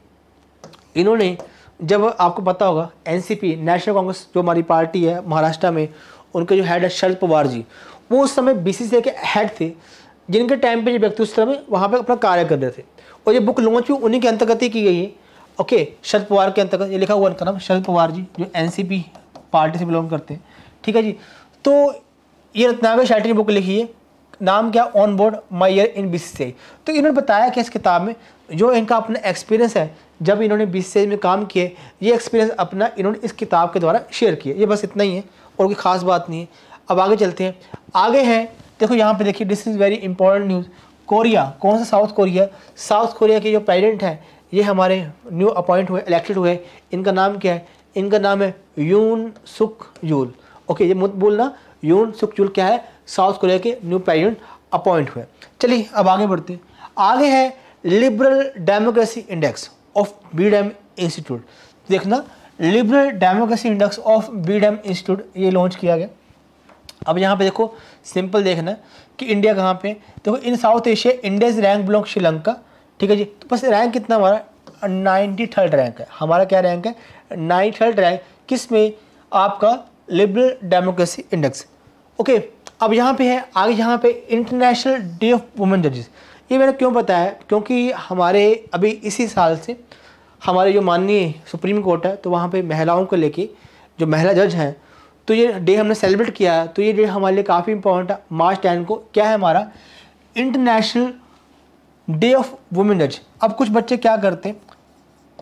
इन्होंने जब आपको पता होगा एनसीपी नेशनल कांग्रेस जो हमारी पार्टी है महाराष्ट्र में उनके जो हेड है शरद पवार जी वो उस समय बी के हेड थे जिनके टाइम पे ये व्यक्ति उस समय वहाँ पे अपना कार्य कर रहे थे और ये बुक लॉन्च भी उन्हीं के अंतर्गत ही की गई है ओके शरद पवार के अंतर्गत ये लिखा हुआ उनका नाम शरद पवार जी जो पी पार्टी से बिलोंग करते हैं ठीक है जी तो ये रत्नाकर शेट्टी ने बुक लिखी है नाम क्या on board my year in B तो इन्होंने बताया कि इस किताब में जो इनका अपना एक्सपीरियंस है जब इन्होंने बी में काम किए ये एक्सपीरियंस अपना इन्होंने इस किताब के द्वारा शेयर किया ये बस इतना ही है और कोई ख़ास बात नहीं है अब आगे चलते हैं आगे हैं देखो यहाँ पे देखिए this is very important news Korea कौन सा साउथ कोरिया साउथ कोरिया के जो प्रेजिडेंट हैं ये हमारे न्यू अपॉइंट हुए इलेक्टेड हुए इनका नाम क्या है इनका नाम है यून सुक यूल ओके ये मत बोलना यून सुख यूल क्या है साउथ कोरिया के न्यू प्रेजिडेंट अपॉइंट हुए चलिए अब आगे बढ़ते हैं आगे है liberal democracy index of V Dem institute देखना liberal democracy index of V Dem institute ये लॉन्च किया गया अब यहाँ पे देखो सिंपल देखना कि इंडिया कहाँ पे देखो in South Asia India's rank belong Sri Lanka ठीक है जी तो बस रैंक कितना हमारा नाइन्टी थर्ड रैंक है हमारा क्या रैंक है नाइन्टी थर्ड रैंक किस में आपका लिबरल डेमोक्रेसी इंडेक्स ओके अब यहाँ पे है आगे यहाँ पे इंटरनेशनल डे ऑफ वुमेन जजेस ये मैंने क्यों बताया क्योंकि हमारे अभी इसी साल से हमारे जो माननीय सुप्रीम कोर्ट है तो वहाँ पे महिलाओं को लेके जो महिला जज हैं तो ये डे हमने सेलिब्रेट किया है तो ये डे हमारे लिए काफ़ी इंपॉर्टेंट है मार्च टेन को क्या है हमारा इंटरनेशनल डे ऑफ वुमेन जज अब कुछ बच्चे क्या करते हैं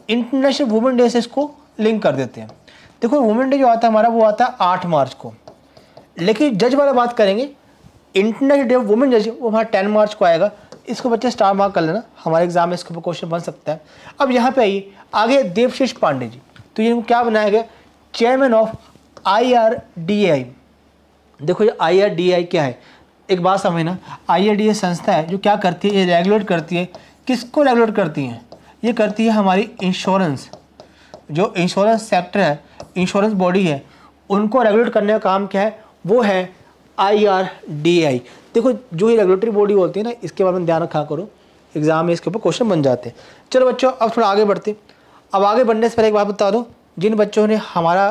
इंटरनेशनल वुमेन डे से इसको लिंक कर देते हैं देखो वुमेन डे जो आता है हमारा वो आता है आठ मार्च को लेकिन जज वाला बात करेंगे इंटरनेशनल डे ऑफ वुमेन जज वो हमारा टेन मार्च को आएगा इसको बच्चे स्टार मार्क कर लेना हमारे एग्जाम में इसके ऊपर क्वेश्चन बन सकता है अब यहाँ पे आइए आगे देवशीष पांडे जी तो ये क्या बनाया गया chairman of I R D I देखो ये आई आर डी आई क्या है एक बात समझना आई आर डी आई संस्था है जो क्या करती है ये रेगुलेट करती है किसको रेगुलेट करती है ये करती है हमारी इंश्योरेंस जो इंश्योरेंस सेक्टर है इंश्योरेंस बॉडी है उनको रेगुलेट करने का काम क्या है वो है आई आर डी आई देखो जो ये रेगुलेटरी बॉडी होती है ना इसके बारे में ध्यान रखा करो एग्जाम में इसके ऊपर क्वेश्चन बन जाते हैं चलो बच्चों अब थोड़ा आगे बढ़ते अब आगे बढ़ने से पहले एक बात बता दो जिन बच्चों ने हमारा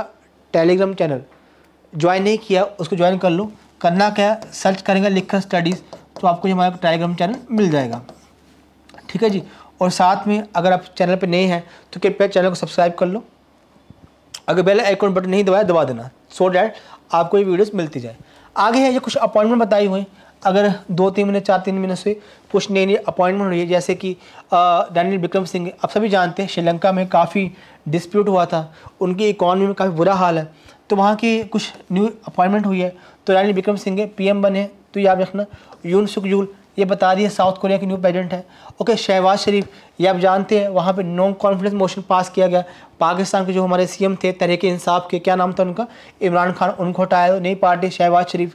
टेलीग्राम चैनल ज्वाइन नहीं किया उसको ज्वाइन कर लो करना क्या सर्च करेंगे लिखकर स्टडीज़ तो आपको ये हमारा टेलीग्राम चैनल मिल जाएगा ठीक है जी और साथ में अगर आप चैनल पर नए हैं तो कृपया चैनल को सब्सक्राइब कर लो अगर बेल आइकॉन बटन नहीं दबाया दबा देना सो डैट आपको ये वीडियोस मिलती जाए आगे है ये कुछ अपॉइंटमेंट बताई हुई अगर दो तीन महीने चार तीन महीने से कुछ नई नई अपॉइंटमेंट हुई है जैसे कि डैनियल विक्रम सिंह आप सभी जानते हैं श्रीलंका में काफ़ी डिस्प्यूट हुआ था उनकी इकॉनमी में काफ़ी बुरा हाल है तो वहाँ की कुछ न्यू अपॉइंटमेंट हुई है तो Daniel Vikram Singh P M बने तो ये याद रखना यून सुख यूल ये बता दिए साउथ कोरिया की न्यू प्रेजिडेंट है ओके शहबाज शरीफ ये आप जानते हैं वहाँ पे नो कॉन्फिडेंस मोशन पास किया गया पाकिस्तान के जो हमारे सीएम थे तरीके इंसाफ के क्या नाम था उनका इमरान खान उनको हटाया नई party Shahbaz Sharif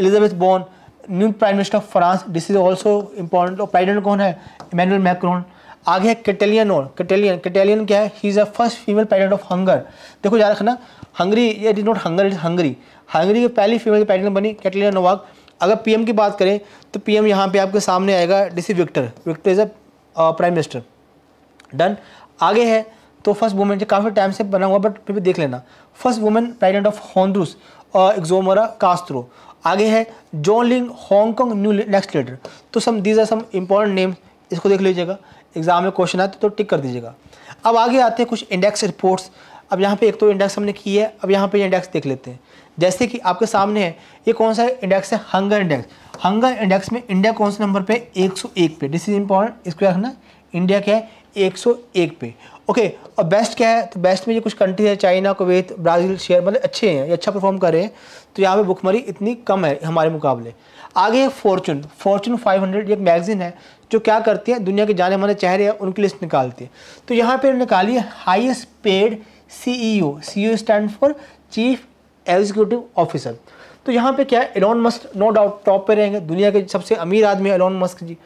Elisabeth Borne new prime minister of France this is also important और प्रेजिडेंट कौन है इमानुअल मैक्रोन आगे है कैटेलियन और कैटेलियन कैटेलियन क्या है he is a first female president of hunger देखो याद रखना हंगरी ये this not hunger is Hungary Hungary की पहली फीमेल प्रेजिडेंट बनी कैटेलियन नोवाक अगर पीएम की बात करें तो पीएम यहाँ पे आपके सामने आएगा डीसी Victor Victor is a prime minister done आगे है तो फर्स्ट वुमेन जो काफ़ी टाइम से बना हुआ बट फिर भी देख लेना first women president of Honduras Xiomara Castro आगे है जॉन लिंग हांगकॉन्ग न्यू नेक्स्ट लीडर तो some these are some important names इसको देख लीजिएगा एग्जाम में क्वेश्चन आते तो टिक कर दीजिएगा अब आगे आते हैं कुछ इंडेक्स रिपोर्ट्स अब यहाँ पे एक तो इंडेक्स हमने की है अब यहाँ पे इंडेक्स देख लेते हैं जैसे कि आपके सामने है ये कौन सा इंडेक्स है हंगर इंडेक्स हंगर इंडेक्स में इंडिया कौन से नंबर पे 101 पे दिस इज इंपॉर्टेंट इसको रखना इंडिया क्या है 101 पे ओके और बेस्ट क्या है तो बेस्ट में ये कुछ कंट्री है चाइना कुवैत ब्राज़ील शेयर मतलब अच्छे हैं ये अच्छा परफॉर्म कर रहे हैं तो यहाँ पे भुखमरी इतनी कम है हमारे मुकाबले आगे है फॉर्चून फॉर्चून 500 हंड्रेड एक मैगजीन है जो क्या करती है दुनिया के जाने माने चेहरे हैं उनकी लिस्ट निकालती है तो यहाँ पर निकाली है highest paid C E O stand for chief executive officer तो यहाँ पे क्या है Elon Musk no doubt top पे रहेंगे दुनिया के सबसे अमीर आदमी है एलॉन मस्क जी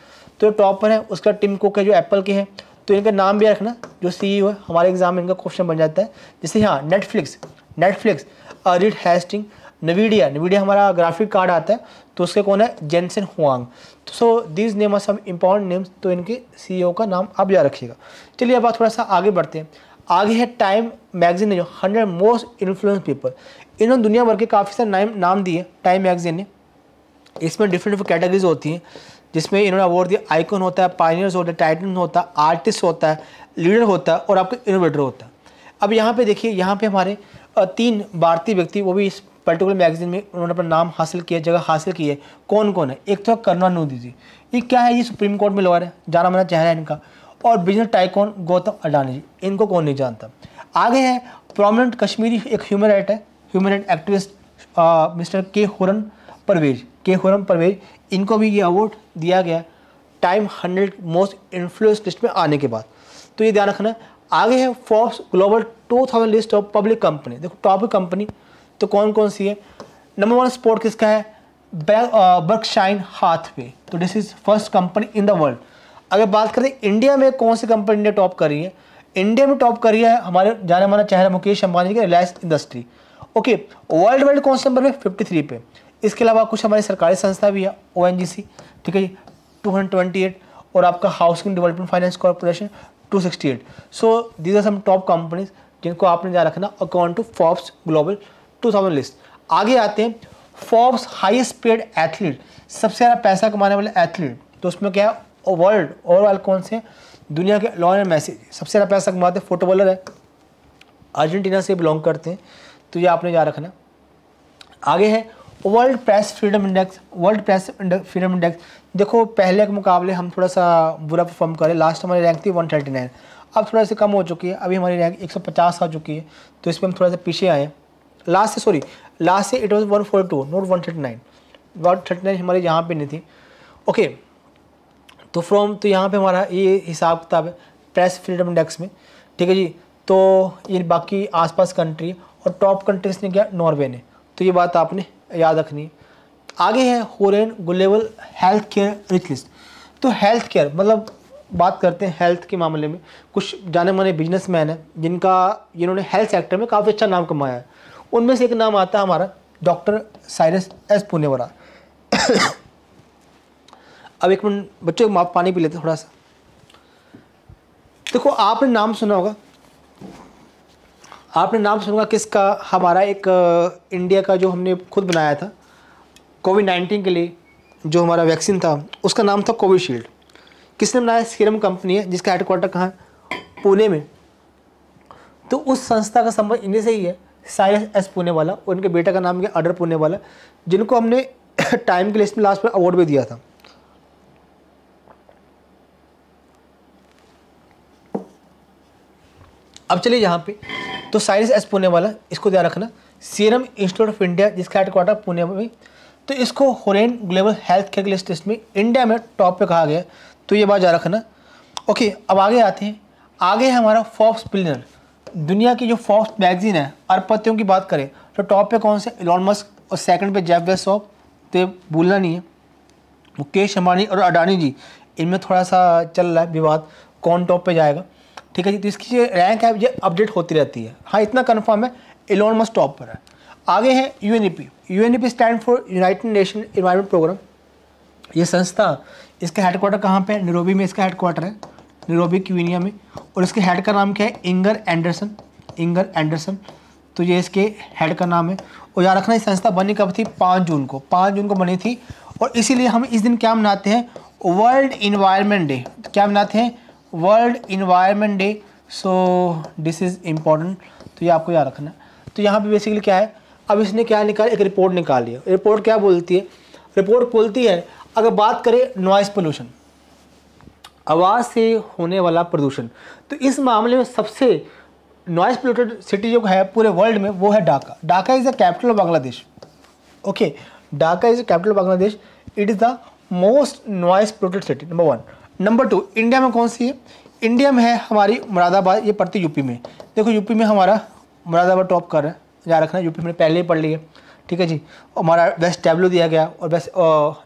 तो टॉप पर है उसका टिम कुक है जो एप्पल के हैं तो इनका नाम भी रखना जो सी e है हमारे एग्जाम में इनका क्वेश्चन बन जाता है जैसे हाँ नेटफ्लिक्स नेटफ्लिक्स अरिट हैस्टिंग नवीडिया नवीडिया हमारा ग्राफिक कार्ड आता है तो उसके कौन है जेंसन हुआंग तो so these name are some important names तो इनके सी e का नाम आप याद रखिएगा चलिए अब आप थोड़ा सा आगे बढ़ते हैं आगे है टाइम मैगजीन जो हंड्रेड मोस्ट इन्फ्लुएंस पीपल इन्होंने दुनिया भर के काफ़ी सारे नाम नाम दिए टाइम मैगजीन ने इसमें डिफरेंट डिफरेंट कैटेगरीज होती हैं जिसमें इन्होंने अवार्ड दिया आइकन होता है पाइनियर्स होता है टाइटन होता है आर्टिस्ट होता है लीडर होता है और आपका इनोवेटर होता है अब यहाँ पे देखिए यहाँ पे हमारे तीन भारतीय व्यक्ति वो भी इस पर्टिकुलर मैगजीन में उन्होंने अपना नाम हासिल किया जगह हासिल की है कौन कौन है एक तो करुणा नूदी जी ये क्या है ये सुप्रीम कोर्ट में लॉयर है जाना माना चेहरा है इनका और बिजनेस टाइकॉन गौतम अडानी जी इनको कौन नहीं जानता आगे है प्रोमिनेंट कश्मीरी एक ह्यूमन राइट है human right activist mister Khurram Parvez Khurram Parvez इनको भी ये अवार्ड दिया गया Time hundred most influence list में आने के बाद तो ये ध्यान रखना आगे है Forbes global two thousand list of public company देखो टॉप कंपनी तो कौन कौन सी है नंबर वन स्पोर्ट किसका है बर्कशाइन हाथवे uh, तो this is first company in the world अगर बात करें इंडिया में कौन सी कंपनी ने टॉप करी है इंडिया में टॉप करी है हमारे जाने माना चेहरा मुकेश अंबानी की Reliance industry okay world wide कौन से नंबर पे 53 पे इसके अलावा कुछ हमारी सरकारी संस्था भी है ओ ठीक है जी टू और आपका housing development finance corporation 268 so these are some top companies जिनको आपने जा रखना according to Forbes global 2000 list आगे आते हैं फॉर्ब्स हाइस्ट पेड एथलीट सबसे ज़्यादा पैसा कमाने वाले एथलीट तो उसमें क्या है वर्ल्ड ओवरऑल कौन से दुनिया के लॉन एंड मैसेज सबसे ज़्यादा पैसा कमाते फुटबॉलर है अर्जेंटीना से बिलोंग करते हैं तो ये आपने याद रखना आगे है world press freedom index world press freedom index देखो पहले के मुकाबले हम थोड़ा सा बुरा परफॉर्म करें लास्ट हमारी रैंक थी 139 अब थोड़ा सा कम हो चुकी है अभी हमारी रैंक 150 आ चुकी है तो इसमें हम थोड़ा सा पीछे आए लास्ट से सॉरी लास्ट से it was one four two note one thirty nine one thirty nine हमारे यहाँ पर नहीं थी ओके तो फ्रॉम तो यहाँ पर हमारा ये हिसाब किताब है प्रेस फ्रीडम इंडेक्स में ठीक है जी तो ये बाकी आसपास कंट्री और टॉप कंट्रीज ने किया नॉर्वे ने तो ये बात आपने याद रखनी है आगे है Hurun global health care rich list तो हेल्थ केयर मतलब बात करते हैं हेल्थ के मामले में कुछ जाने माने बिजनेसमैन हैं जिनका इन्होंने हेल्थ सेक्टर में काफ़ी अच्छा नाम कमाया है उनमें से एक नाम आता है हमारा डॉक्टर साइरस एस पुनेवरा अब एक मिनट बच्चों माफ पानी पी लेते थोड़ा सा देखो आपने नाम सुना होगा आपने नाम सुनूंगा किसका हमारा एक इंडिया का जो हमने खुद बनाया था कोविड नाइन्टीन के लिए जो हमारा वैक्सीन था उसका नाम था कोविशील्ड किसने बनाया सीरम कंपनी है जिसका हेडक्वार्टर कहाँ है पुणे में तो उस संस्था का संबंध इन्हीं से ही है साइरस एस पुणे वाला उनके बेटा का नाम है अडर पुणे वाला जिनको हमने टाइम <coughs> के लिस्ट में लास्ट पर अवार्ड भी दिया था अब चलिए यहाँ पे तो साइरस एस पुणे वाला इसको ध्यान रखना सीरम इंस्टीट्यूट ऑफ इंडिया जिसका हेडक्वार्टर पुणे में तो इसको Hurun global health care list इसमें इंडिया में टॉप पे कहा गया तो ये बात ध्यान रखना ओके अब आगे आते हैं आगे है हमारा फॉक्स पिलर दुनिया की जो फॉक्स मैगजीन है अरबपतियों की बात करें तो टॉप पे कौन से इलॉन मस्क और सेकंड पे जेफ बेसॉफ तो ये भूलना नहीं है मुकेश अम्बानी और अडानी जी इनमें थोड़ा सा चल रहा है विवाद कौन टॉप पे जाएगा ठीक है जी तो इसकी रैंक है ये अपडेट होती रहती है हाँ इतना कन्फर्म है एलोन मस्ट टॉप पर है आगे हैं U N E P U N E P stand for United Nation environment programme ये संस्था इसका हेडक्वार्टर कहाँ पे है निरोबी में इसका हेडक्वार्टर है निरोबी क्यूनिया में और इसके हेड का नाम क्या है इंगर एंडरसन इंगर एंडरसन तो ये इसके हेड का नाम है और याद रखना ये संस्था बनी कब थी पाँच जून को पाँच जून को बनी थी और इसीलिए हम इस दिन क्या मनाते हैं वर्ल्ड इन्वायरमेंट डे क्या मनाते हैं world environment day so this is important तो ये आपको याद रखना है तो यहाँ पे बेसिकली क्या है अब इसने क्या निकाल एक रिपोर्ट निकाली है रिपोर्ट क्या बोलती है रिपोर्ट बोलती है अगर बात करें नॉइस पोल्यूशन आवाज़ से होने वाला प्रदूषण तो इस मामले में सबसे नॉइस पोल्यूटेड सिटी जो है पूरे वर्ल्ड में वो है Dhaka Dhaka is the capital of Bangladesh okay Dhaka is the capital of Bangladesh it is the most noise polluted city number one number two India में कौन सी है इंडिया में है हमारी मुरादाबाद ये पड़ती यूपी में देखो यूपी में हमारा मुरादाबाद टॉप कर रहा है यहाँ रखना यूपी में पहले ही पढ़ लिया ठीक है जी और हमारा वेस्ट डेवलू दिया गया और वेस्ट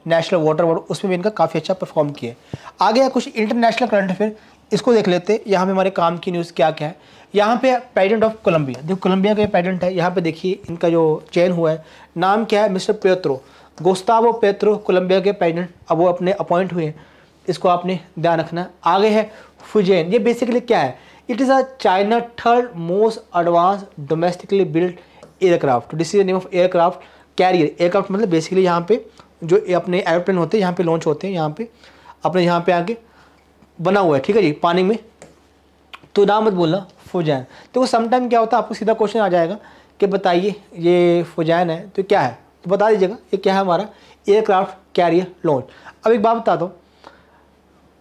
नेशनल वाटर वर्ड उसमें भी इनका काफ़ी अच्छा परफॉर्म किया है आगे है कुछ इंटरनेशनल करंट अफेयर इसको देख लेते हैं यहाँ पर हमारे काम की न्यूज़ क्या क्या है यहाँ पे प्रेजिडेंट ऑफ कोलंबिया देखो कोलंबिया का प्रेजिडेंट है यहाँ पे देखिए इनका जो चयन हुआ है नाम क्या है mister Petro Gustavo Petro Colombia के प्रेजिडेंट अब वो अपने अपॉइंट हुए हैं इसको आपने ध्यान रखना आगे है फुजैन ये बेसिकली क्या है it is a China third most advance domestically built aircraft this is the name of aircraft carrier aircraft मतलब बेसिकली यहाँ पे जो अपने एरोप्लेन होते हैं यहाँ पे लॉन्च होते हैं यहाँ पे अपने यहाँ पे आके बना हुआ है ठीक है जी पानी में तो ना मत बोलना फुजैन देखो समटाइम क्या होता है आपको सीधा क्वेश्चन आ जाएगा कि बताइए ये फुजैन है तो क्या है तो बता दीजिएगा ये क्या है हमारा एयरक्राफ्ट कैरियर लॉन्च अब एक बात बता दो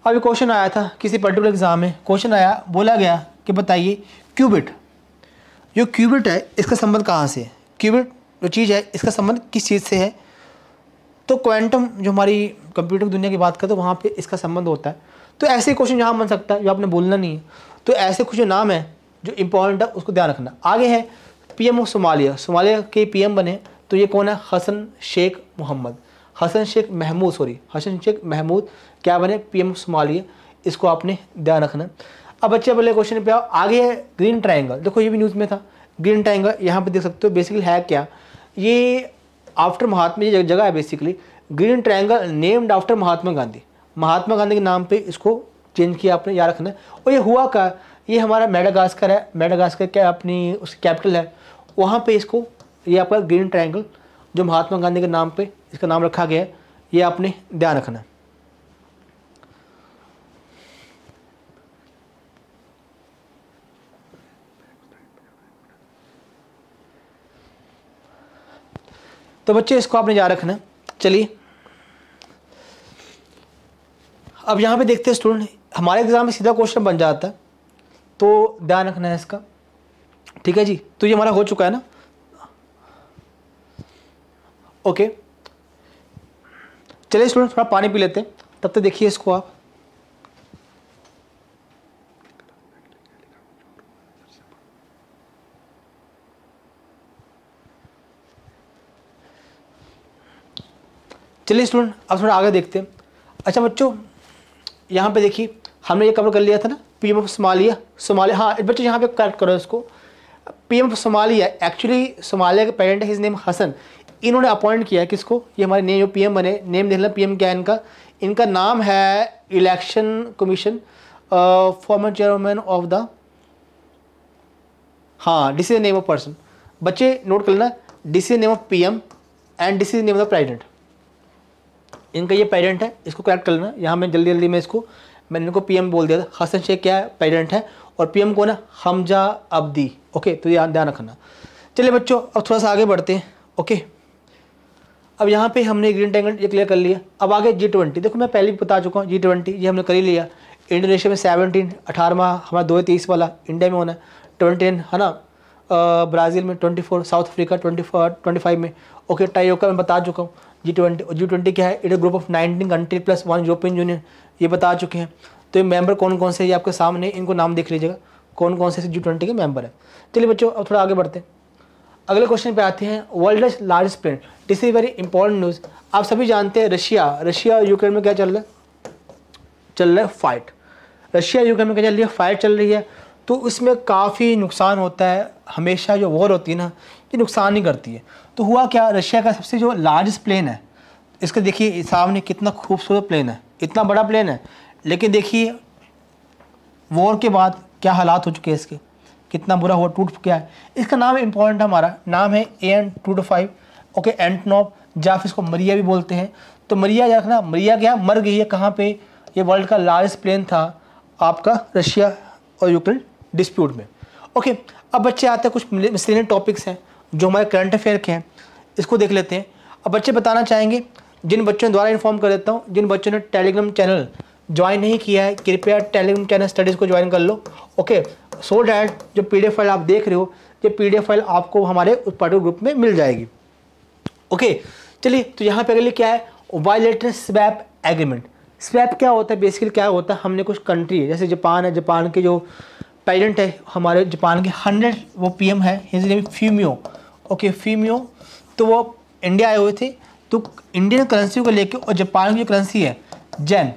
अभी क्वेश्चन आया था किसी पर्टिकुलर एग्ज़ाम में क्वेश्चन आया बोला गया कि बताइए क्यूबिट जो क्यूबिट है इसका संबंध कहाँ से क्यूबिट जो चीज़ है इसका संबंध किस चीज़ से है तो क्वांटम जो हमारी कंप्यूटर की दुनिया की बात करें तो वहाँ पे इसका संबंध होता है तो ऐसे क्वेश्चन यहाँ बन सकता है जो आपने बोलना नहीं है तो ऐसे कुछ नाम है जो इम्पोर्टेंट है उसको ध्यान रखना आगे है P M of Somalia Somalia के पी बने तो ये कौन है Hassan Sheikh Mohamed Hassan Sheikh Mahmoud sorry Hassan Sheikh Mahmoud क्या बने पीएम सोमालिया इसको आपने ध्यान रखना अब बच्चे अगले क्वेश्चन पे आओ आगे है ग्रीन ट्राइंगल देखो ये भी न्यूज़ में था ग्रीन ट्राइंगल यहाँ पे देख सकते हो बेसिकली है क्या ये आफ्टर महात्मा ये जगह है basically green triangle named after Mahatma Gandhi Mahatma Gandhi के नाम पर इसको चेंज किया आपने याद रखना और ये हुआ का ये हमारा मेडागास्कर है मेडागास्कर क्या अपनी उसकी कैपिटल है वहाँ पे इसको ये आपका ग्रीन ट्राइंगल जो महात्मा गांधी के नाम पे इसका नाम रखा गया है ये आपने ध्यान रखना है तो बच्चे इसको आपने याद रखना चलिए अब यहाँ पे देखते हैं स्टूडेंट हमारे एग्ज़ाम में सीधा क्वेश्चन बन जाता है तो ध्यान रखना है इसका ठीक है जी तो ये हमारा हो चुका है ना ओके चलिए स्टूडेंट थोड़ा पानी पी लेते हैं तब तक देखिए इसको आप चलिए स्टूडेंट अब थोड़ा आगे देखते हैं अच्छा बच्चों यहाँ पे देखिए हमने ये कवर कर लिया था ना P M of Somalia Somalia हाँ बच्चों यहाँ पे करेक्ट करो इसको P M of Somalia actually Somalia का पेरेंट है हिज नेम हसन इन्होंने अपॉइंट किया किसको ये हमारे नए जो पीएम बने नेम देख लें पीएम क्या है इनका इनका नाम है election commission former chairman of the हाँ डिस नेम ऑफ पर्सन बच्चे नोट कर लेना this name of PM and this name of the president इनका ये प्रेजिडेंट है इसको करेक्ट कर लेना यहाँ मैं जल्दी जल्दी में इसको मैंने इनको पीएम बोल दिया था हसन शेख क्या है प्रेजिडेंट है और पीएम कौन है हमजा अब्दी ओके तो ध्यान ध्यान रखना चलिए बच्चों अब थोड़ा सा आगे बढ़ते हैं ओके अब यहाँ पे हमने ग्रीन टेंगल ये क्लियर कर लिया अब आगे जी ट्वेंटी देखो मैं पहले भी बता चुका हूँ जी ट्वेंटी ये हमने कर ही लिया इंडोनेशिया में सेवनटीन अठारहवा हमारा दो तेईस वाला इंडिया में होना है ट्वेंटी है ना ब्राज़ील में twenty four South Africa twenty twenty five में ओके टाइयोका मैं बता चुका हूँ जी ट्वेंटी और जी ट्वेंटी क्या है it group of nineteen country plus one European Union ये बता चुके हैं तो ये मेम्बर कौन कौन से ये आपके सामने इनको नाम देख लीजिएगा कौन कौन से जी ट्वेंटी के मेम्बर है चलिए बच्चों अब थोड़ा आगे बढ़ते हैं अगले क्वेश्चन पे आते हैं world largest plane this is very important news आप सभी जानते हैं रशिया रशिया और यूक्रेन में क्या चल रहा है चल रहा है फाइट रशिया यूक्रेन में क्या चल रही है फाइट चल रही है तो उसमें काफ़ी नुकसान होता है हमेशा जो वॉर होती है ना ये नुकसान ही करती है तो हुआ क्या रशिया का सबसे जो लार्जेस्ट प्लेन है इसके देखिए सामने कितना खूबसूरत प्लेन है इतना बड़ा प्लेन है लेकिन देखिए वॉर के बाद क्या हालात हो चुके हैं इसके कितना बुरा हुआ टूट क्या है इसका नाम इंपॉर्टेंट हमारा नाम है A N two two five okay Antonov या फिर इसको मरिया भी बोलते हैं तो मरिया याद रखना मरिया क्या मर गई है कहाँ पे ये वर्ल्ड का लार्जेस्ट प्लेन था आपका रशिया और यूक्रेन डिस्प्यूट में ओके अब बच्चे आते हैं कुछ मिसलिनियस टॉपिक्स हैं जो हमारे करंट अफेयर के हैं इसको देख लेते हैं अब बच्चे बताना चाहेंगे जिन बच्चों द्वारा इन्फॉर्म कर देता हूँ जिन बच्चों ने टेलीग्राम चैनल ज्वाइन नहीं किया है कृपया टेलीग्राम चैनल स्टडीज़ को ज्वाइन कर लो ओके सो डैट जो पी फाइल आप देख रहे हो ये पी फाइल आपको हमारे उत्पादक ग्रुप में मिल जाएगी ओके चलिए तो यहाँ पे अगले क्या है वायलेटर स्वैप एग्रीमेंट स्वैप क्या होता है बेसिकली क्या होता है हमने कुछ कंट्री है जैसे जापान है जापान के जो पेरेंट है हमारे जापान के हंड्रेड वो पीएम है हिंदी में फीमियो ओके फीमियो तो वो इंडिया आए हुए थे तो इंडियन करेंसी को लेके और जापान की जो करेंसी है जैन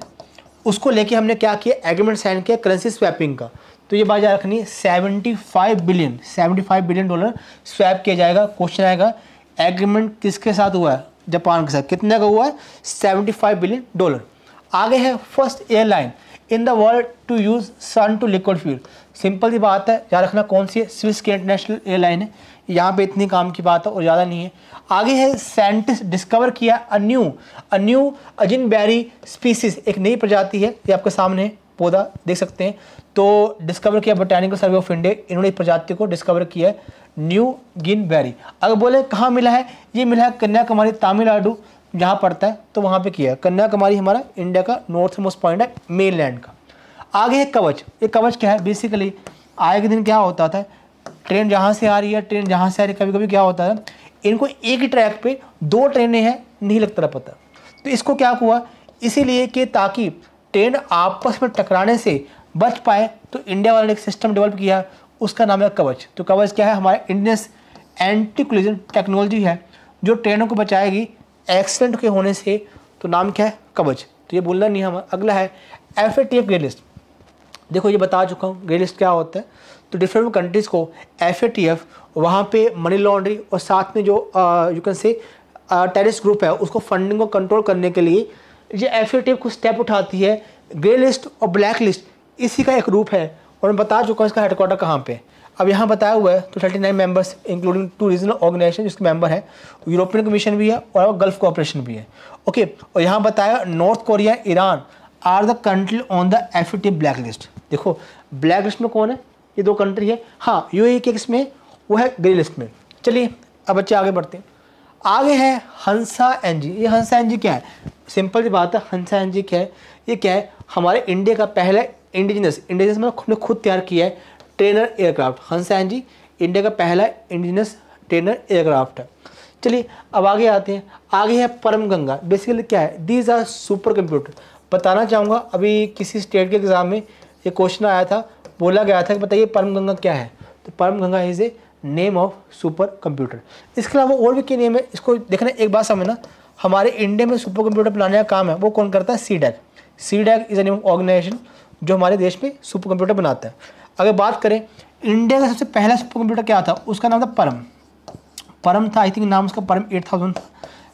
उसको लेके हमने क्या किया एग्रीमेंट साइन किया करेंसी स्वैपिंग का तो ये बात याद रखनी seventy five billion seventy five billion dollar swap किया जाएगा क्वेश्चन आएगा एग्रीमेंट किसके साथ हुआ है जापान के साथ कितने का हुआ है फाइव बिलियन डॉलर आगे है first airline in the world to use sun to liquid fuel simple सी बात है याद रखना कौन सी है स्विस की इंटरनेशनल एयरलाइन है यहाँ पे इतनी काम की बात है और ज़्यादा नहीं है आगे है साइंटिस्ट डिस्कवर किया अन्यू अन्यू अजिन बैरी स्पीसीज एक नई प्रजाति है ये आपके सामने है पौधा देख सकते हैं तो डिस्कवर किया बोटैनिकल सर्वे ऑफ इंडिया इन्होंने इस प्रजाति को डिस्कवर किया है न्यू गिन बैरी अगर बोले कहाँ मिला है ये मिला है कन्याकुमारी तमिलनाडु जहाँ पड़ता है तो वहाँ पे किया है कन्याकुमारी हमारा इंडिया का नॉर्थ मोस्ट पॉइंट है मेन लैंड का आगे है कवच ये कवच क्या है बेसिकली आए के दिन क्या होता था ट्रेन जहाँ से आ रही है ट्रेन जहाँ से आ रही है कभी कभी क्या होता था इनको एक ही ट्रैक पर दो ट्रेनें हैं नहीं लगता पता तो इसको क्या हुआ इसीलिए कि ताकि ट्रेन आपस में टकराने से बच पाए तो इंडिया वाले ने एक सिस्टम डेवलप किया उसका नाम है कवच तो कवच क्या है हमारे इंडियन एंटी कोलिजन टेक्नोलॉजी है जो ट्रेनों को बचाएगी एक्सीडेंट के होने से तो नाम क्या है कवच तो ये बोलना नहीं हमारा अगला है F A T F grey list देखो ये बता चुका हूँ ग्रे लिस्ट क्या होता है तो डिफरेंट कंट्रीज़ को एफ ए टी एफ वहाँ पर मनी लॉन्ड्रिंग और साथ में जो you can say terrorist group है उसको फंडिंग को कंट्रोल करने के लिए ये एफ कुछ स्टेप उठाती है ग्रे लिस्ट और ब्लैक लिस्ट इसी का एक रूप है और मैं बता चुका हूँ इसका हेडक्वार्टर कहाँ पे अब यहाँ बताया हुआ है तो thirty nine members including two regional organization जिसके मेंबर हैं यूरोपियन कमीशन भी है और गल्फ कॉपरेशन भी है ओके और यहाँ बताया North Korea Iran are the country on the F black list देखो ब्लैक लिस्ट में कौन है ये दो कंट्री है हाँ यू एक e इसमें वो है ग्रे लिस्ट में चलिए अब बच्चे आगे बढ़ते हैं आगे है हंसा एनजी ये हंसा एनजी क्या है सिंपल सी बात है हंसा एनजी क्या है ये क्या है हमारे इंडिया का पहला इंडिजिनस इंडिजिनस मतलब हमने खुद तैयार किया है trainer aircraft Hansa NG India का पहला इंडिजिनस ट्रेनर एयरक्राफ्ट है चलिए अब आगे आते हैं आगे है परम गंगा बेसिकली क्या है दीज आर सुपर कंप्यूटर बताना चाहूँगा अभी किसी स्टेट के एग्ज़ाम में ये क्वेश्चन आया था बोला गया था कि बताइए परम गंगा क्या है तो Param Ganga is a name of super computer इसके अलावा और भी क्या नेम है इसको देखना एक बात समझना हमारे इंडिया में सुपर कंप्यूटर बनाने का काम है वो कौन करता है C DAC C DAC is an organization जो हमारे देश में सुपर कंप्यूटर बनाता है अगर बात करें इंडिया का सबसे पहला सुपर कंप्यूटर क्या था उसका नाम था परम परम था आई थिंक नाम उसका परम एट थाउजेंड था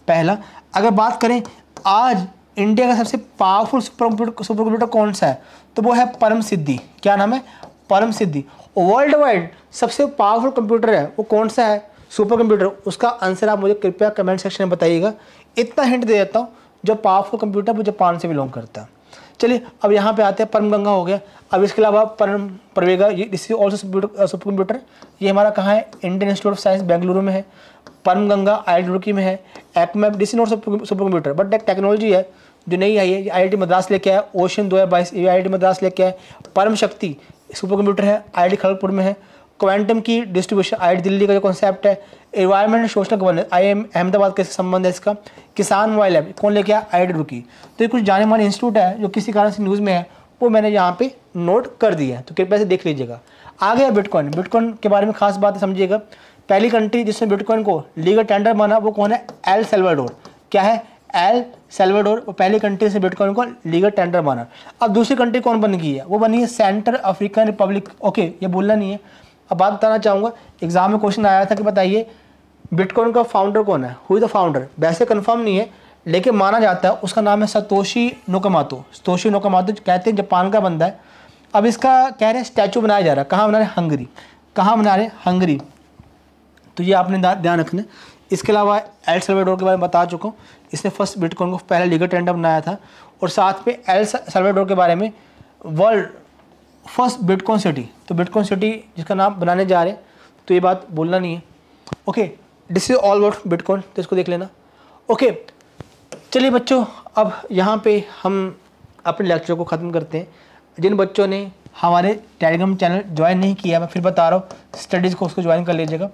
पहला अगर बात करें आज इंडिया का सबसे powerful super computer super computer कौन सा है तो वो है परम सिद्धि क्या नाम है परम सिद्धि वर्ल्ड वाइड सबसे पावरफुल कंप्यूटर है वो कौन सा है सुपर कंप्यूटर उसका आंसर आप मुझे कृपया कमेंट सेक्शन में बताइएगा इतना हिंट दे देता हूँ जो पावरफुल कंप्यूटर मुझे पान से बिलोंग करता है चलिए अब यहाँ पे आते हैं परम गंगा हो गया अब इसके अलावा परम परवेगा ये this is also super computer ये हमारा कहाँ है Indian Institute of Science Bengaluru में है परम गंगा आई आई में है एक्मैप this is not super computer but एक टेक्नोलॉजी है जो नहीं आई है ये आई मद्रास लेके आया ओशन दो हज़ार बाईस ये आई मद्रास लेके आया परम शक्ति सुपर कंप्यूटर है आई खड़गपुर में है क्वांटम की डिस्ट्रीब्यूशन आई दिल्ली का जो कॉन्सेप्ट है environment social governance I M Ahmedabad के संबंध है इसका किसान मोबाइल ऐप कौन लेके आया आई रुकी तो ये कुछ जाने माने इंस्टीट्यूट है जो किसी कारण से न्यूज़ में है वो मैंने यहाँ पे नोट कर दिया है तो कृपया से देख लीजिएगा आ गया बिटकॉइन बिटकॉइन के बारे में खास बात समझिएगा पहली कंट्री जिसने बिटकॉइन को लीगल टेंडर माना वो कौन है एल सेल्वाडोर क्या है एल सेल्वाडोर पहली कंट्री से बिटकॉइन को लीगल टेंडर माना अब दूसरी कंट्री कौन बन गई है वो बनी है सेंट्रल अफ्रीकन रिपब्लिक ओके ये बोलना नहीं है अब बात बताना चाहूँगा एग्जाम में क्वेश्चन आया था कि बताइए बिटकॉइन का फाउंडर कौन है हुई द फाउंडर वैसे कन्फर्म नहीं है लेकिन माना जाता है उसका नाम है सतोशी नोकमातो सतोशी नोकमातो कहते हैं जापान का बंदा है अब इसका कह रहे हैं स्टैचू बनाया जा रहा है कहाँ बना रहे हंगरी कहाँ बना रहे हंगरी तो ये आपने ध्यान रखना इसके अलावा एल सल्वाडोर के बारे में बता चुका हूँ इसने फर्स्ट बिटकॉइन को पहला लीगल टेंडर बनाया था और साथ में एल सल्वाडोर के बारे में वर्ल्ड फर्स्ट बिटकॉइन सिटी तो बिटकॉइन सिटी जिसका नाम बनाने जा रहे हैं तो ये बात बोलना नहीं है okay this is all about bitcoin तो इसको देख लेना ओके चलिए बच्चों अब यहाँ पे हम अपने लेक्चर को ख़त्म करते हैं जिन बच्चों ने हमारे टेलीग्राम चैनल ज्वाइन नहीं किया मैं फिर बता रहा हूँ स्टडीज़ को उसको ज्वाइन कर लीजिएगा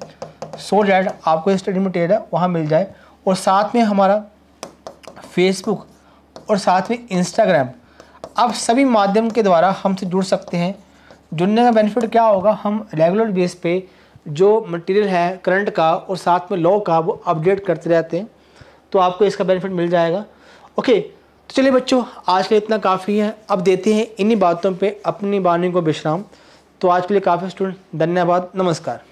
सो डैट आपको स्टडी मटेरियल है वहाँ मिल जाए और साथ में हमारा फेसबुक और साथ में इंस्टाग्राम आप सभी माध्यम के द्वारा हमसे जुड़ सकते हैं जुड़ने का बेनिफिट क्या होगा हम रेगुलर बेस पे जो मटेरियल है करंट का और साथ में लॉ का वो अपडेट करते रहते हैं तो आपको इसका बेनिफिट मिल जाएगा ओके तो चलिए बच्चों आज के लिए इतना काफ़ी है अब देते हैं इन्हीं बातों पे अपनी वाणी को विश्राम तो आज के लिए काफ़ी स्टूडेंट धन्यवाद नमस्कार